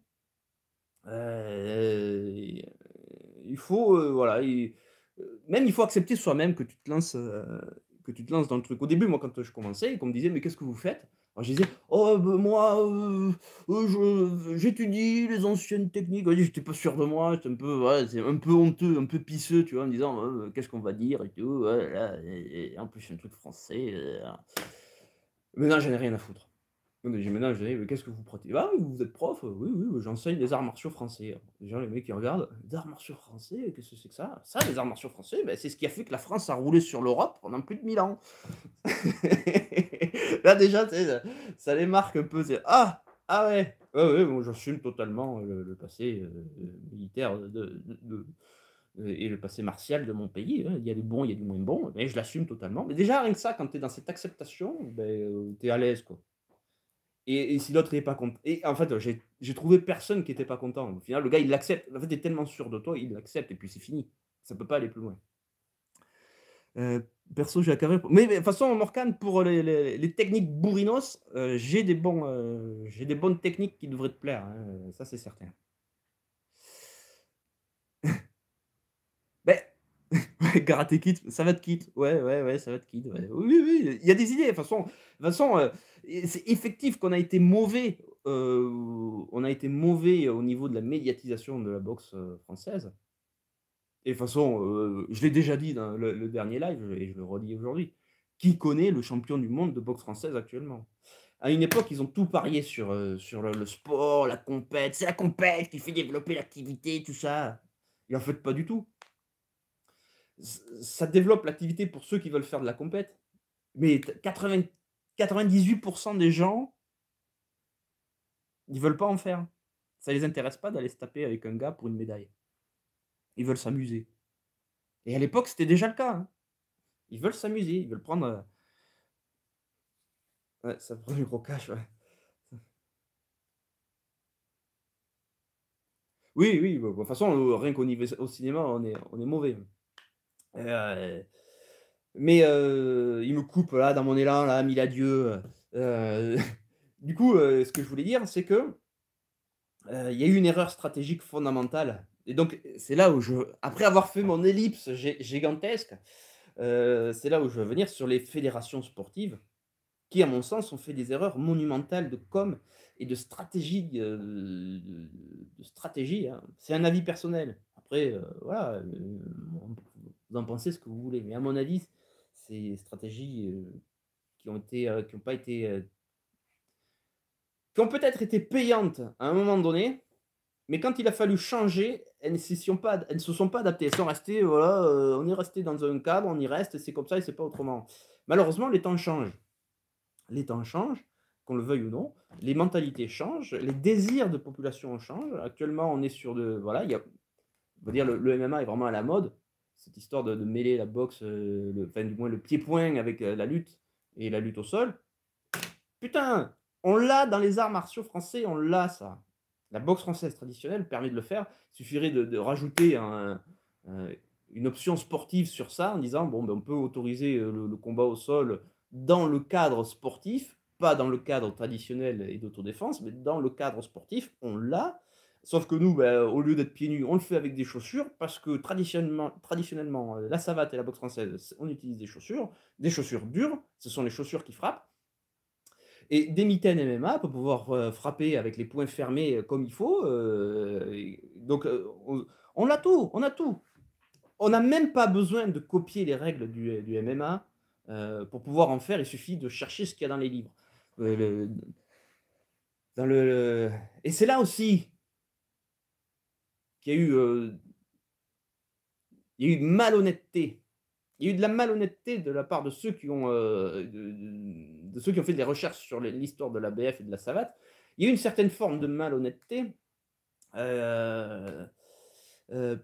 il faut, voilà, même il faut accepter soi-même que tu te lances que tu te lances dans le truc. Au début, moi, quand je commençais, qu'on me disait, mais qu'est-ce que vous faites moi je disais, oh, bah, moi, euh, euh, je euh, j'étudie les anciennes techniques. Je n'étais pas sûr de moi, c'est un peu, c'est un peu honteux, un peu pisseux, tu vois, en disant, qu'est-ce qu'on va dire et tout. et, en plus, c'est un truc français. Maintenant, j'en ai rien à foutre. J'ai je dis, mais qu'est-ce que vous pratiquez Ah, vous êtes prof euh, Oui, oui, j'enseigne des arts martiaux français. Déjà, les mecs, qui regardent, les arts martiaux français, qu'est-ce que c'est que ça Ça, les arts martiaux français, ben, c'est ce qui a fait que la France a roulé sur l'Europe pendant plus de 1000 ans. [LAUGHS] Là, déjà, ça les marque un peu. Ah, ah ouais, ouais, j'assume totalement euh, le, passé euh, militaire de, et le passé martial de mon pays. Hein. Il y a du bon, il y a du moins bon, mais je l'assume totalement. Mais déjà, rien que ça, quand tu es dans cette acceptation, ben, tu es à l'aise. quoi. Et, si l'autre n'est pas content. Et en fait, j'ai trouvé personne qui n'était pas content. Au final, le gars, il l'accepte. En fait, il est tellement sûr de toi, il l'accepte. Et puis, c'est fini. Ça ne peut pas aller plus loin. Euh, perso, j'ai carré. Mais, mais, de toute façon, Morcan, pour les, techniques bourrinos, euh, j'ai des, bons, euh, j'ai des bonnes techniques qui devraient te plaire. Hein. Ça, c'est certain. [LAUGHS] ouais, ça va te Kid. Ouais, ouais, ouais, ça va te Kid. Oui, oui, il y a des idées. De toute façon, façon euh, c'est effectif qu'on a été mauvais. Euh, on a été mauvais au niveau de la médiatisation de la boxe euh, française. Et de toute façon, je l'ai déjà dit dans le, dernier live et je le redis aujourd'hui. Qui connaît le champion du monde de boxe française actuellement À une époque, ils ont tout parié sur, sur le, le sport, la compète. C'est la compète qui fait développer l'activité, tout ça. Et en fait, pas du tout ça développe l'activité pour ceux qui veulent faire de la compète. Mais 98% des gens, ils veulent pas en faire. Ça les intéresse pas d'aller se taper avec un gars pour une médaille. Ils veulent s'amuser. Et à l'époque, c'était déjà le cas. Hein. Ils veulent s'amuser, ils veulent prendre. Euh, ça prend du cash, ouais. Oui, oui, de toute façon, euh, rien qu'au au cinéma, on est mauvais. Hein. Euh, mais euh, il me coupe là dans mon élan, là, mille adieux. Euh, [LAUGHS] du coup, ce que je voulais dire, c'est que il y a eu une erreur stratégique fondamentale. Et donc, c'est là où je. Après avoir fait mon ellipse gigantesque, c'est là où je veux venir sur les fédérations sportives qui, à mon sens, ont fait des erreurs monumentales de com et de stratégie. de, stratégie hein. C'est un avis personnel. Après, voilà, vous en pensez ce que vous voulez. Mais à mon avis, ces stratégies euh, qui ont été, euh, qui ont pas été, euh, ont peut-être été payantes à un moment donné, mais quand il a fallu changer, elles ne se sont pas, elles se sont pas adaptées. Elles sont restées, voilà, on est resté dans un cadre, on y reste, c'est comme ça et c'est pas autrement. Malheureusement, les temps changent. Les temps changent, qu'on le veuille ou non. Les mentalités changent, les désirs de population changent. Actuellement, on est sur de, voilà, il y a, on va dire, le MMA est vraiment à la mode cette histoire de, mêler la boxe, euh, le, enfin du moins le pied-point avec euh, la lutte et la lutte au sol. Putain, on l'a dans les arts martiaux français, on l'a ça. La boxe française traditionnelle permet de le faire. Il suffirait de, rajouter une option sportive sur ça en disant bon, ben, on peut autoriser euh, le, combat au sol dans le cadre sportif, pas dans le cadre traditionnel et d'autodéfense, mais dans le cadre sportif, on l'a. Sauf que nous, ben, au lieu d'être pieds nus, on le fait avec des chaussures parce que traditionnellement, traditionnellement, euh, la savate et la boxe française, on utilise des chaussures, des chaussures dures, ce sont les chaussures qui frappent. Et des mitaines MMA pour pouvoir euh, frapper avec les poings fermés euh, comme il faut. donc, on, on, a tout, on a tout. On n'a même pas besoin de copier les règles du, MMA pour pouvoir en faire. Il suffit de chercher ce qu'il y a dans les livres. dans le, et c'est là aussi euh, il y a eu, il y a eu malhonnêteté. Il y a eu de la malhonnêteté de la part de ceux qui ont, euh, de, ceux qui ont fait des recherches sur l'histoire de l'ABF et de la savate. Il y a eu une certaine forme de malhonnêteté. Euh,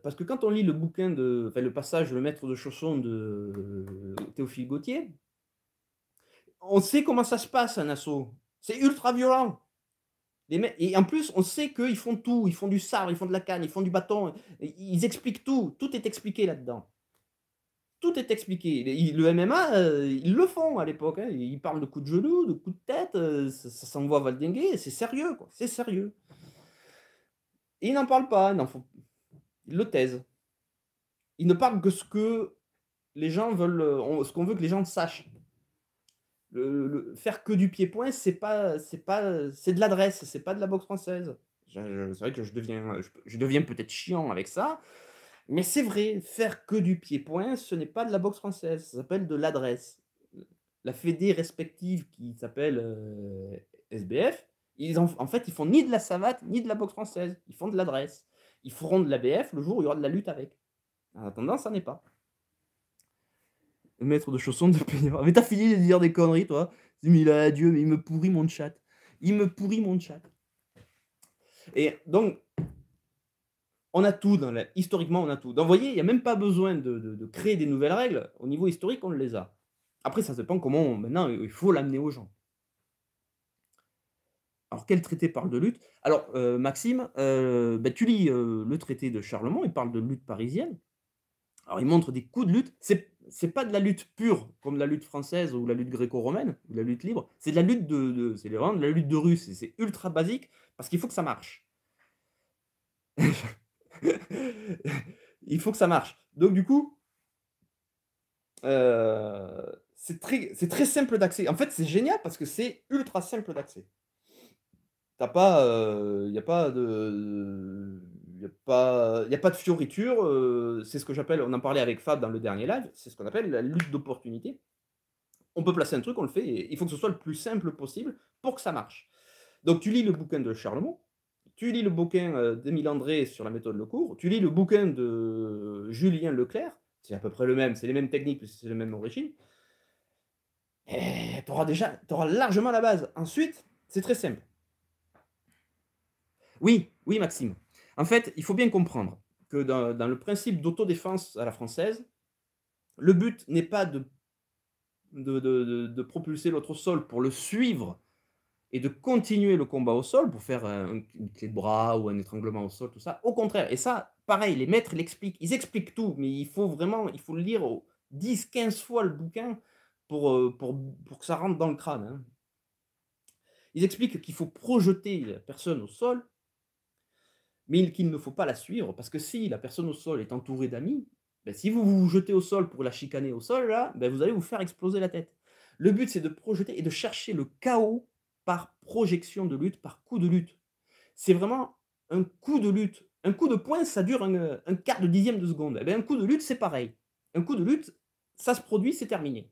parce que quand on lit le bouquin de, le passage Le Maître de chaussons » de Théophile Gautier, on sait comment ça se passe un assaut. C'est ultra violent et en plus, on sait qu'ils font tout. Ils font du sabre, ils font de la canne, ils font du bâton. Ils expliquent tout. Tout est expliqué là-dedans. Tout est expliqué. Le MMA, euh, ils le font à l'époque. Hein. Ils parlent de coups de genou, de coups de tête. Euh, ça, s'envoie s'envoie Valdengue. C'est sérieux, quoi. C'est sérieux. Et ils n'en parlent pas. Ils, le taisent. Ils ne parlent que ce que les gens veulent, euh, ce qu'on veut que les gens sachent le, faire que du pied-point, c'est pas, c'est pas, c'est de l'adresse, c'est pas de la boxe française. C'est vrai que je deviens, je, deviens peut-être chiant avec ça, mais c'est vrai, faire que du pied-point, ce n'est pas de la boxe française, ça s'appelle de l'adresse. La fédé respective qui s'appelle euh, SBF, ils en, en, fait, ils font ni de la savate ni de la boxe française, ils font de l'adresse. Ils feront de l'ABF le jour où il y aura de la lutte avec. En attendant, ça n'est pas maître de chaussons de Peignoir. Mais t'as fini de dire des conneries, toi. il a adieu, mais il me pourrit mon chat. Il me pourrit mon chat. Et donc, on a tout. Dans la... Historiquement, on a tout. Donc, vous voyez, il n'y a même pas besoin de, créer des nouvelles règles. Au niveau historique, on les a. Après, ça dépend comment. Maintenant, il faut l'amener aux gens. Alors, quel traité parle de lutte Alors, euh, Maxime, euh, ben, tu lis euh, le traité de Charlemont, il parle de lutte parisienne. Alors, il montre des coups de lutte. C'est c'est pas de la lutte pure comme la lutte française ou la lutte gréco-romaine la lutte libre, c'est de la lutte de, c'est vraiment de la lutte de russe c'est ultra basique parce qu'il faut que ça marche. [LAUGHS] il faut que ça marche. Donc du coup, euh, c'est très, c'est très simple d'accès. En fait, c'est génial parce que c'est ultra simple d'accès. T'as pas, il euh, n'y a pas de, n'y a, pas, y a pas de fioriture. Euh, c'est ce que j'appelle, on en parlait avec Fab dans le dernier live, c'est ce qu'on appelle la lutte d'opportunité. On peut placer un truc, on le fait, il faut que ce soit le plus simple possible pour que ça marche. Donc tu lis le bouquin de Charlemont, tu lis le bouquin euh, d'Émile André sur la méthode Lecour, tu lis le bouquin de Julien Leclerc, c'est à peu près le même, c'est les mêmes techniques, c'est le même origine. Tu auras déjà, auras largement la base. Ensuite, c'est très simple. Oui, oui, Maxime. En fait, il faut bien comprendre que dans, le principe d'autodéfense à la française, le but n'est pas de, propulser l'autre au sol pour le suivre et de continuer le combat au sol pour faire un, une clé de bras ou un étranglement au sol, tout ça. Au contraire, et ça, pareil, les maîtres l'expliquent, ils expliquent tout, mais il faut vraiment, il faut le lire 10, 15 fois le bouquin pour, euh, pour, pour que ça rentre dans le crâne. Hein. Ils expliquent qu'il faut projeter la personne au sol mais qu'il ne faut pas la suivre, parce que si la personne au sol est entourée d'amis, ben, si vous vous jetez au sol pour la chicaner au sol, là, ben, vous allez vous faire exploser la tête. Le but, c'est de projeter et de chercher le chaos par projection de lutte, par coup de lutte. C'est vraiment un coup de lutte. Un coup de poing, ça dure un, quart de dixième de seconde. Eh ben, un coup de lutte, c'est pareil. Un coup de lutte, ça se produit, c'est terminé.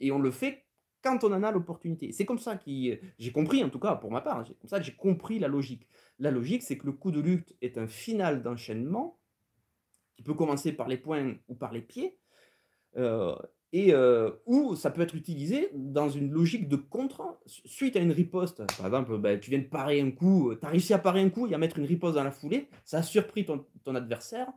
Et on le fait quand on en a l'opportunité. C'est comme ça que euh, j'ai compris, en tout cas pour ma part, hein, c'est comme ça que j'ai compris la logique. La logique, c'est que le coup de lutte est un final d'enchaînement qui peut commencer par les poings ou par les pieds, euh, et euh, où ça peut être utilisé dans une logique de contre suite à une riposte. Par exemple, ben, tu viens de parer un coup, tu as réussi à parer un coup et à mettre une riposte dans la foulée, ça a surpris ton, adversaire.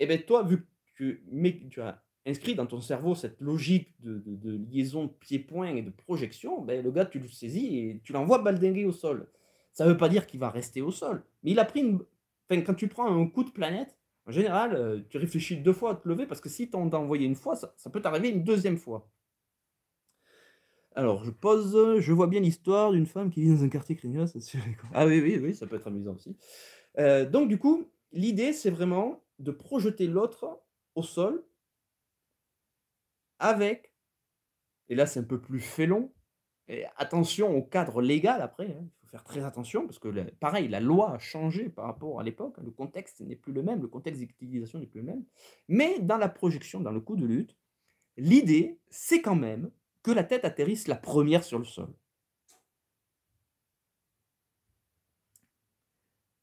Et eh bien toi, vu que tu, mais, tu as inscrit dans ton cerveau cette logique de, de, de liaison pied-point et de projection, ben, le gars, tu le saisis et tu l'envoies baldinguer au sol. Ça ne veut pas dire qu'il va rester au sol. Mais il a pris une. Enfin, quand tu prends un coup de planète, en général, euh, tu réfléchis deux fois à te lever parce que si t'en as envoyé une fois, ça, ça peut t'arriver une deuxième fois. Alors, je pose, je vois bien l'histoire d'une femme qui vit dans un quartier craignant. Ah oui, oui, ça peut être amusant aussi. Euh, donc, du coup, l'idée, c'est vraiment de projeter l'autre au sol avec, et là c'est un peu plus félon, et attention au cadre légal après, hein. il faut faire très attention, parce que pareil, la loi a changé par rapport à l'époque, hein. le contexte n'est plus le même, le contexte d'utilisation n'est plus le même, mais dans la projection, dans le coup de lutte, l'idée c'est quand même que la tête atterrisse la première sur le sol.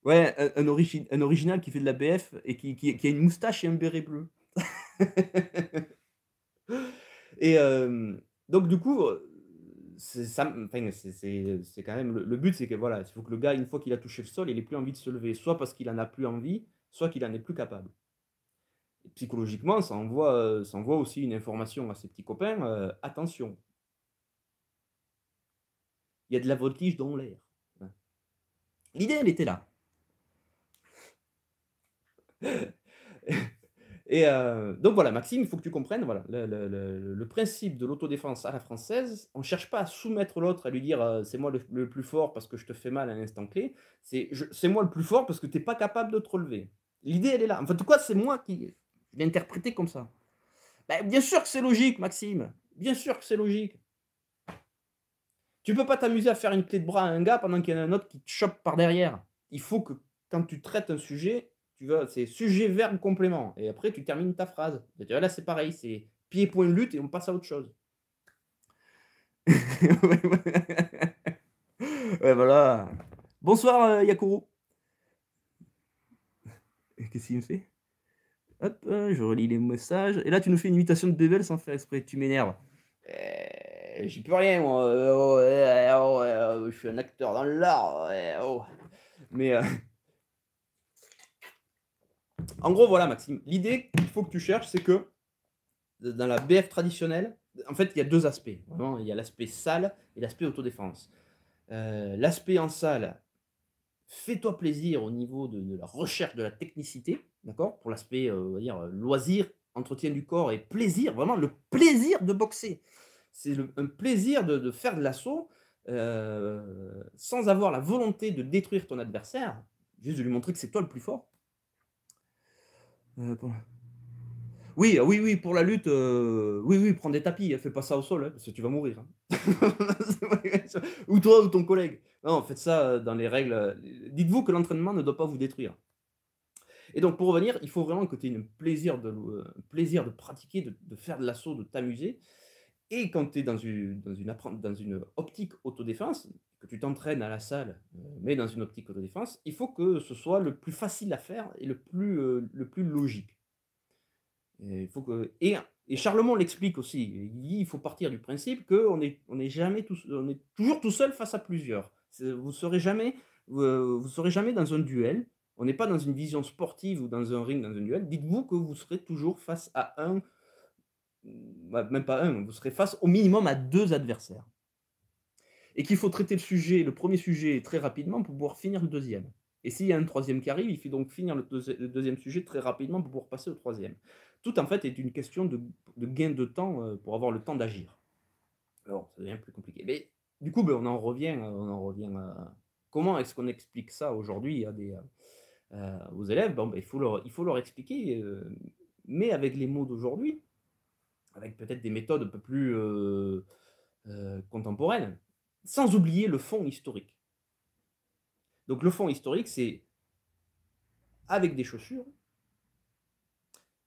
Ouais, un, un original qui fait de la BF et qui, qui a une moustache et un béret bleu. [LAUGHS] Et donc, du coup, c'est quand même le, but, c'est que voilà, il faut que le gars, une fois qu'il a touché le sol, il n'ait plus envie de se lever, soit parce qu'il en a plus envie, soit qu'il en est plus capable. psychologiquement, ça envoie, aussi une information à ses petits copains attention, il y a de la voltige dans l'air. Hein. L'idée, elle était là. Et euh, donc voilà, Maxime, il faut que tu comprennes voilà, le, principe de l'autodéfense à la française. On ne cherche pas à soumettre l'autre, à lui dire euh, c'est moi le, plus fort parce que je te fais mal à l'instant clé. C'est moi le plus fort parce que tu n'es pas capable de te relever. L'idée, elle est là. Enfin, en tout cas, c'est moi qui l'ai interprété comme ça. Ben, bien sûr que c'est logique, Maxime. Bien sûr que c'est logique. Tu peux pas t'amuser à faire une clé de bras à un gars pendant qu'il y en a un autre qui te chope par derrière. Il faut que quand tu traites un sujet, tu vois, c'est sujet, verbe, complément. Et après, tu termines ta phrase. Ah, là, c'est pareil, c'est pied, point, lutte, et on passe à autre chose. [LAUGHS] voilà. Bonsoir, euh, Yakuru. Qu'est-ce qu'il me fait Hop, euh, je relis les messages. Et là, tu nous fais une invitation de Devil sans faire exprès. Tu m'énerves. Eh, j'y peux rien, moi. Oh, oh, oh, je suis un acteur dans l'art. Mais. Euh, en gros, voilà, Maxime. L'idée qu'il faut que tu cherches, c'est que dans la BF traditionnelle, en fait, il y a deux aspects. il y a l'aspect salle et l'aspect autodéfense. Euh, l'aspect en salle, fais-toi plaisir au niveau de, la recherche de la technicité, d'accord Pour l'aspect euh, euh, loisir, entretien du corps et plaisir, vraiment le plaisir de boxer. C'est un plaisir de, faire de l'assaut sans avoir la volonté de détruire ton adversaire, juste de lui montrer que c'est toi le plus fort. Euh, oui, euh, oui, oui, pour la lutte, euh, oui, oui, prends des tapis, fais pas ça au sol, hein, parce que tu vas mourir. Hein. [LAUGHS] ou toi ou ton collègue. Non, faites ça dans les règles. Dites-vous que l'entraînement ne doit pas vous détruire. Et donc, pour revenir, il faut vraiment que tu aies un plaisir de, plaisir de pratiquer, de, faire de l'assaut, de t'amuser. Et quand tu es dans une, dans, une, dans une optique autodéfense, que tu t'entraînes à la salle, euh, mais dans une optique de défense, il faut que ce soit le plus facile à faire et le plus, euh, le plus logique. Et, il faut que, et, Charlemont l'explique aussi. Il dit il faut partir du principe qu'on est on est jamais on est toujours tout seul face à plusieurs. Vous serez euh, serez jamais dans un duel. On n'est pas dans une vision sportive ou dans un ring, dans un duel. Dites-vous que vous serez toujours face à un, bah, même pas un, vous serez face au minimum à deux adversaires et qu'il faut traiter le sujet, le premier sujet très rapidement pour pouvoir finir le deuxième. Et s'il y a un troisième qui arrive, il faut donc finir le, deuxième sujet très rapidement pour pouvoir passer au troisième. Tout en fait est une question de, gain de temps euh, pour avoir le temps d'agir. Alors, ça devient plus compliqué. Mais du coup, ben, on en revient, euh, on en revient à... Comment est-ce qu'on explique ça aujourd'hui euh, aux élèves bon, ben, il, faut leur, expliquer, mais avec les mots d'aujourd'hui, avec peut-être des méthodes un peu plus contemporaines sans oublier le fond historique. Donc le fond historique, c'est avec des chaussures,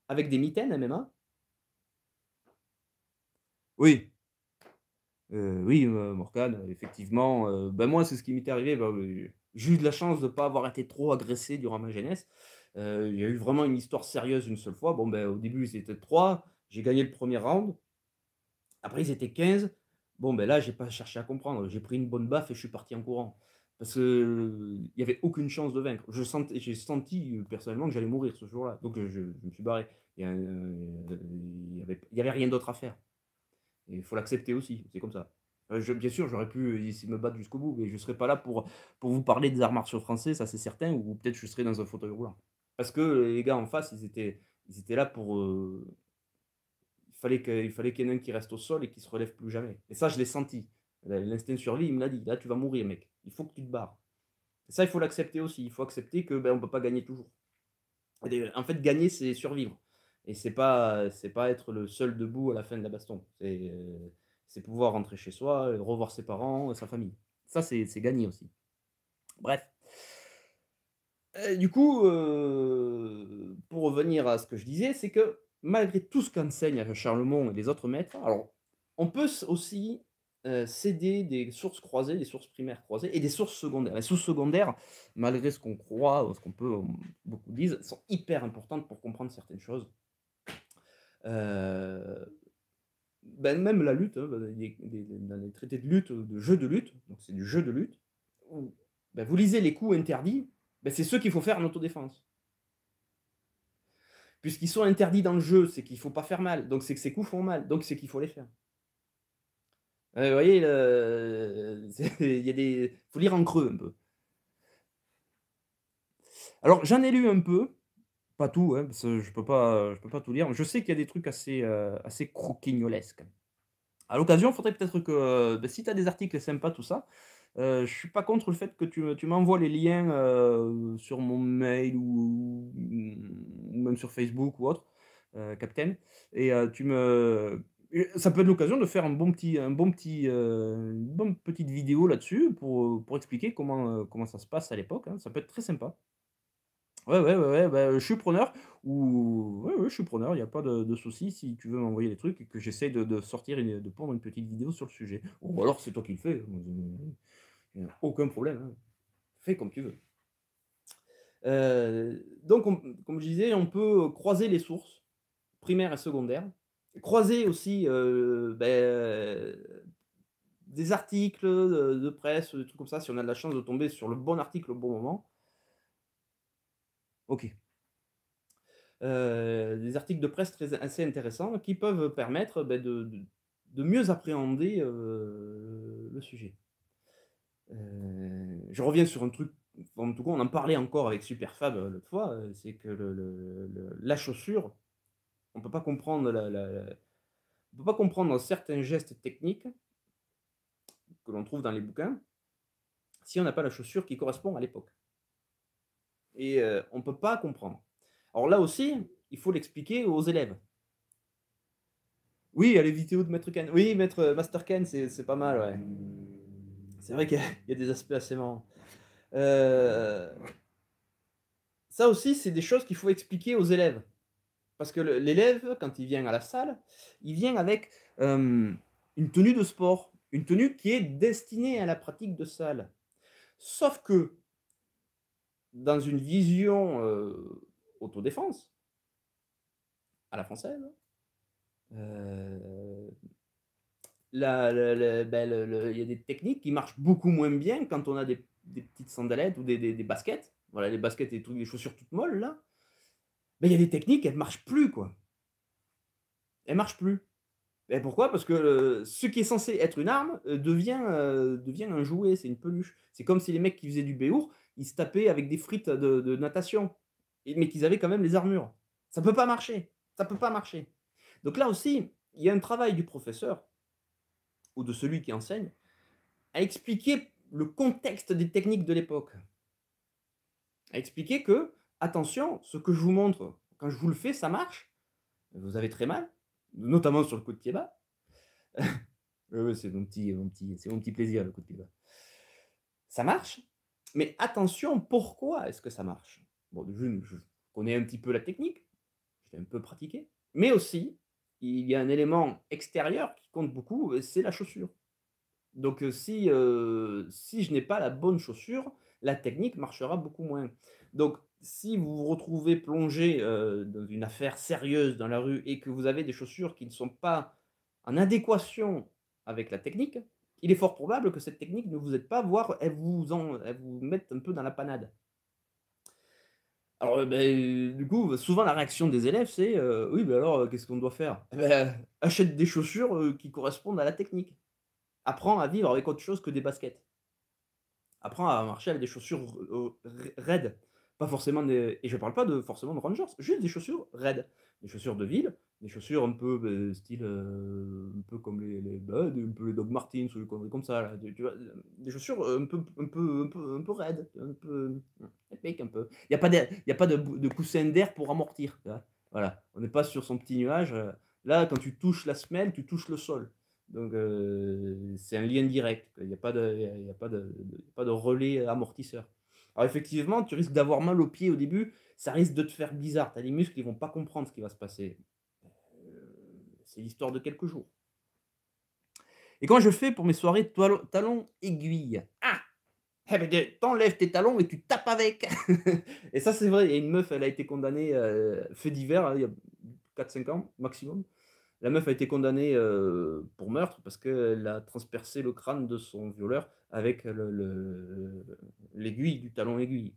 avec des mitaines MMA. Oui. Euh, oui, euh, Morgane, effectivement. Euh, ben moi, c'est ce qui m'est arrivé. Ben, j'ai eu de la chance de ne pas avoir été trop agressé durant ma jeunesse. il y a eu vraiment une histoire sérieuse une seule fois. Bon, ben, au début, ils étaient trois. J'ai gagné le premier round. Après, ils étaient 15. Bon, ben là, j'ai pas cherché à comprendre. J'ai pris une bonne baffe et je suis parti en courant. Parce qu'il n'y avait aucune chance de vaincre. Je j'ai senti personnellement que j'allais mourir ce jour-là. Donc je, me suis barré. Il n'y euh, avait, rien d'autre à faire. Il faut l'accepter aussi. C'est comme ça. Euh, bien sûr, j'aurais pu euh, me battre jusqu'au bout, mais je ne serais pas là pour, pour vous parler des arts martiaux français, ça c'est certain, ou peut-être je serais dans un fauteuil roulant. Parce que les gars en face, ils étaient, ils étaient là pour, fallait qu'il fallait qu'il y en ait un qui reste au sol et qui se relève plus jamais. Et ça, je l'ai senti. L'instinct de survie, il me l'a dit. Là, tu vas mourir, mec. Il faut que tu te barres. ça, il faut l'accepter aussi. Il faut accepter que ben, on peut pas gagner toujours. en fait, gagner, c'est survivre. Et c'est pas c'est pas être le seul debout à la fin de la baston. C'est euh, c'est pouvoir rentrer chez soi, euh, revoir ses parents, euh, sa famille. Ça, c'est gagner aussi. Bref. du coup, pour revenir à ce que je disais, c'est que malgré tout ce qu'enseigne Charlemont et les autres maîtres, alors on peut aussi céder euh, des sources croisées, des sources primaires croisées et des sources secondaires. Les sources secondaires, malgré ce qu'on croit, ce qu'on peut, hum, beaucoup disent, sont hyper importantes pour comprendre certaines choses. Euh, ben, même la lutte, hein, ben, dans les traités de lutte, de jeu de lutte, donc c'est du jeu de lutte, ben, vous lisez les coups interdits, c'est ce qu'il faut faire en autodéfense. Puisqu'ils sont interdits dans le jeu, c'est qu'il ne faut pas faire mal. Donc c'est que ces coups font mal. Donc c'est qu'il faut les faire. Euh, vous voyez, [LAUGHS] il y a des... faut lire en creux un peu. Alors j'en ai lu un peu, pas tout, hein, parce que je ne peux, pas, peux pas tout lire. Je sais qu'il y a des trucs assez, euh, assez croquignolesques. À l'occasion, il faudrait peut-être que, euh, ben, si tu as des articles sympas, tout ça, euh, je suis pas contre le fait que tu, tu m'envoies les liens euh, sur mon mail ou, même sur Facebook ou autre, euh, Captain. Et euh, tu me, ça peut être l'occasion de faire un bon petit, un bon petit, euh, une bonne petite vidéo là-dessus pour, pour expliquer comment, comment ça se passe à l'époque. Hein. Ça peut être très sympa. Ouais, ouais, ouais, ouais bah, je suis preneur. Ou je suis preneur, il n'y a pas de, soucis souci si tu veux m'envoyer des trucs et que j'essaie de, sortir et de prendre une petite vidéo sur le sujet. Ou alors c'est toi qui le fais. Hein, euh, aucun problème. Hein. Fais comme tu veux. Euh, donc, comme je disais, on peut croiser les sources primaires et secondaires. Croiser aussi euh, ben, des articles de, presse, des trucs comme ça, si on a de la chance de tomber sur le bon article au bon moment. Ok. Euh, des articles de presse assez intéressants qui peuvent permettre ben, de, mieux appréhender euh, le sujet. Euh, je reviens sur un truc, en tout cas on en parlait encore avec Superfab l'autre fois, c'est que la chaussure, on ne peut pas comprendre peut pas comprendre certains gestes techniques que l'on trouve dans les bouquins si on n'a pas la chaussure qui correspond à l'époque. Et on ne peut pas comprendre. Alors là aussi, il faut l'expliquer aux élèves. Oui, il y a les vidéos de Maître Ken. Oui, Maître euh, Master Ken, c'est pas mal, ouais. C'est vrai qu'il y, a des aspects assez marrants. Euh, ça aussi, c'est des choses qu'il faut expliquer aux élèves. Parce que l'élève, quand il vient à la salle, il vient avec euh, une tenue de sport, une tenue qui est destinée à la pratique de salle. Sauf que, dans une vision autodéfense à la française. Euh, ben, il y a des techniques qui marchent beaucoup moins bien quand on a des, petites sandalettes ou des, baskets. Voilà, les baskets et les chaussures toutes molles, là. Ben, il y a des techniques, elles ne marchent plus, quoi. Elles ne marchent plus. Et pourquoi Parce que euh, ce qui est censé être une arme euh, devient, devient un jouet, c'est une peluche. C'est comme si les mecs qui faisaient du béour, ils se tapaient avec des frites de natation mais qu'ils avaient quand même les armures. Ça ne peut pas marcher. Ça peut pas marcher. Donc là aussi, il y a un travail du professeur ou de celui qui enseigne à expliquer le contexte des techniques de l'époque. À expliquer que, attention, ce que je vous montre, quand je vous le fais, ça marche. Vous avez très mal, notamment sur le coup de pied bas. [LAUGHS] Euh, c'est mon petit, mon petit plaisir, le coup de pied bas. Ça marche, mais attention, pourquoi est-ce que ça marche bon, je, connais un petit peu la technique, je l'ai un peu pratiqué, mais aussi, il y a un élément extérieur qui compte beaucoup, euh, c'est la chaussure. Donc euh, si, euh, si je n'ai pas la bonne chaussure, la technique marchera beaucoup moins. Donc si vous vous retrouvez plongé dans une affaire sérieuse dans la rue et que vous avez des chaussures qui ne sont pas en adéquation avec la technique, il est fort probable que cette technique ne vous aide pas, voire elle vous, en, elle vous mette un peu dans la panade. Alors, euh, ben, du coup, souvent la réaction des élèves, c'est euh, oui, ben alors, euh, qu'est-ce qu'on doit faire eh ben, Achète des chaussures qui correspondent à la technique. Apprends à vivre avec autre chose que des baskets. Apprends à marcher avec des chaussures raides. Pas forcément Et je parle pas de forcément de Rangers, juste des chaussures raides des chaussures de ville, des chaussures un peu euh, style, euh, un peu comme les, les Bud, un peu les Doc Martens ou des conneries comme ça, tu, vois, euh, des chaussures un peu, un peu, un peu, un peu raides, un peu, un peu. Il n'y a pas de, y a pas de, de coussin d'air pour amortir. Voilà, on n'est pas sur son petit nuage. Là, quand tu touches la semelle, tu touches le sol. Donc, c'est un lien direct. Il n'y a, pas de, a pas, de, pas de relais amortisseur. Alors, effectivement, tu risques d'avoir mal au pied au début ça risque de te faire bizarre. Tu as des muscles, ne vont pas comprendre ce qui va se passer. Euh, c'est l'histoire de quelques jours. Et quand je fais pour mes soirées talons aiguilles Ah eh ben, T'enlèves tes talons et tu tapes avec [LAUGHS] Et ça, c'est vrai. Il y a une meuf, elle a été condamnée, euh, fait divers, hein, il y a 4-5 ans maximum. La meuf a été condamnée euh, pour meurtre parce qu'elle a transpercé le crâne de son violeur avec l'aiguille du talon aiguille.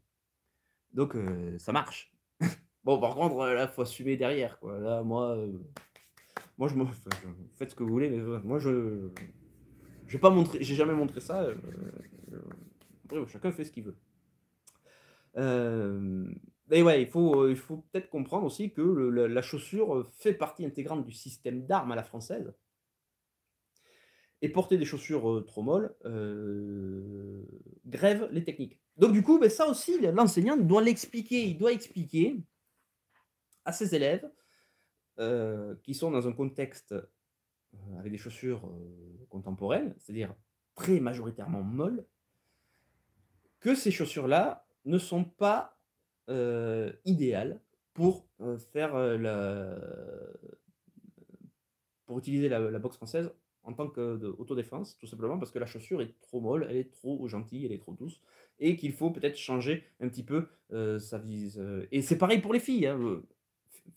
Donc euh, ça marche. [LAUGHS] bon, par contre, euh, là, faut assumer derrière. Là, moi, euh, moi je me... faites ce que vous voulez, mais moi, je. n'ai pas j'ai jamais montré ça. chacun fait ce qu'il veut. Mais ouais, il faut, faut peut-être comprendre aussi que la, chaussure fait partie intégrante du système d'armes à la française. Et porter des chaussures trop molles grève les techniques. Donc du coup, ben, ça aussi, l'enseignant doit l'expliquer, il doit expliquer à ses élèves euh, qui sont dans un contexte euh, avec des chaussures euh, contemporaines, c'est-à-dire très majoritairement molles, que ces chaussures-là ne sont pas idéales pour faire pour utiliser la, la boxe française en tant qu'autodéfense, tout simplement parce que la chaussure est trop molle, elle est trop gentille, elle est trop douce et qu'il faut peut-être changer un petit peu euh, sa vise. Euh, et c'est pareil pour les filles, hein, euh,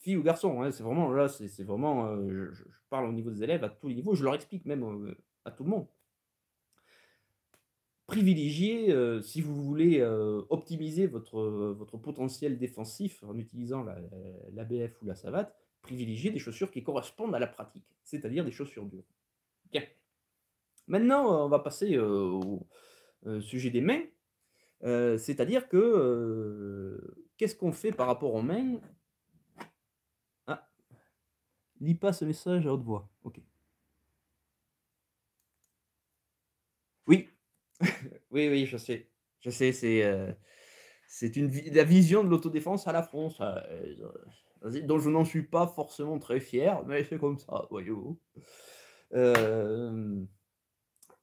filles ou garçons. Hein, c'est vraiment là, c'est vraiment. Je, parle au niveau des élèves à tous les niveaux. Je leur explique même à tout le monde Privilégiez, si vous voulez optimiser votre, votre potentiel défensif en utilisant la, BF ou la savate, privilégiez des chaussures qui correspondent à la pratique, c'est-à-dire des chaussures dures. Bien. Maintenant, on va passer au sujet des mains. C'est-à-dire que qu'est-ce qu'on fait par rapport aux mains Ah, lis pas ce message à haute voix. Ok. Oui, [LAUGHS] oui, oui, je sais. Je sais, c'est une la vision de l'autodéfense à la France, ah, euh, dont je n'en suis pas forcément très fier, mais c'est comme ça, voyez-vous. Euh,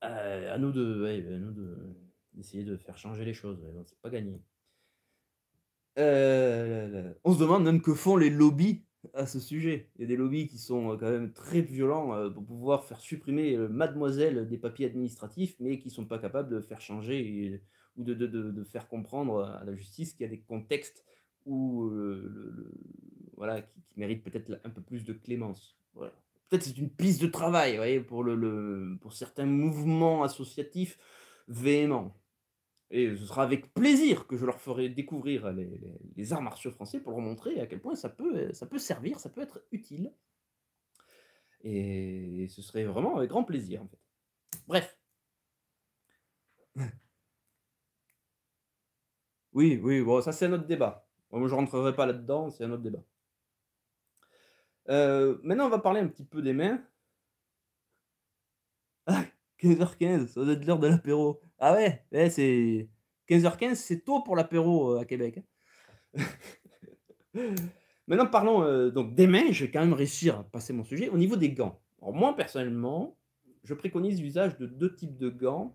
à nous de, à nous de Essayer de faire changer les choses. c'est pas gagné. Euh, on se demande même que font les lobbies à ce sujet. Il y a des lobbies qui sont euh, quand même très violents euh, pour pouvoir faire supprimer mademoiselle des papiers administratifs, mais qui ne sont pas capables de faire changer ou de, faire comprendre à la justice qu'il y a des contextes où, voilà, qui, méritent peut-être un peu plus de clémence. Voilà. Peut-être c'est une piste de travail pour, le, pour certains mouvements associatifs véhéments. Et ce sera avec plaisir que je leur ferai découvrir les, arts martiaux français pour leur montrer à quel point ça peut, ça peut servir, ça peut être utile. Et ce serait vraiment avec grand plaisir, en fait. Bref. [LAUGHS] Oui, oui, bon, ça c'est un autre débat. Moi, je ne rentrerai pas là-dedans, c'est un autre débat. Euh, maintenant, on va parler un petit peu des mains. Ah, 15h15, ça doit être l'heure de l'apéro. Ah ouais, c'est 15h15, c'est tôt pour l'apéro euh, à Québec. Hein. [LAUGHS] Maintenant, parlons euh, donc des mains. Je vais quand même réussir à passer mon sujet. Au niveau des gants, Alors, moi personnellement, je préconise l'usage de deux types de gants.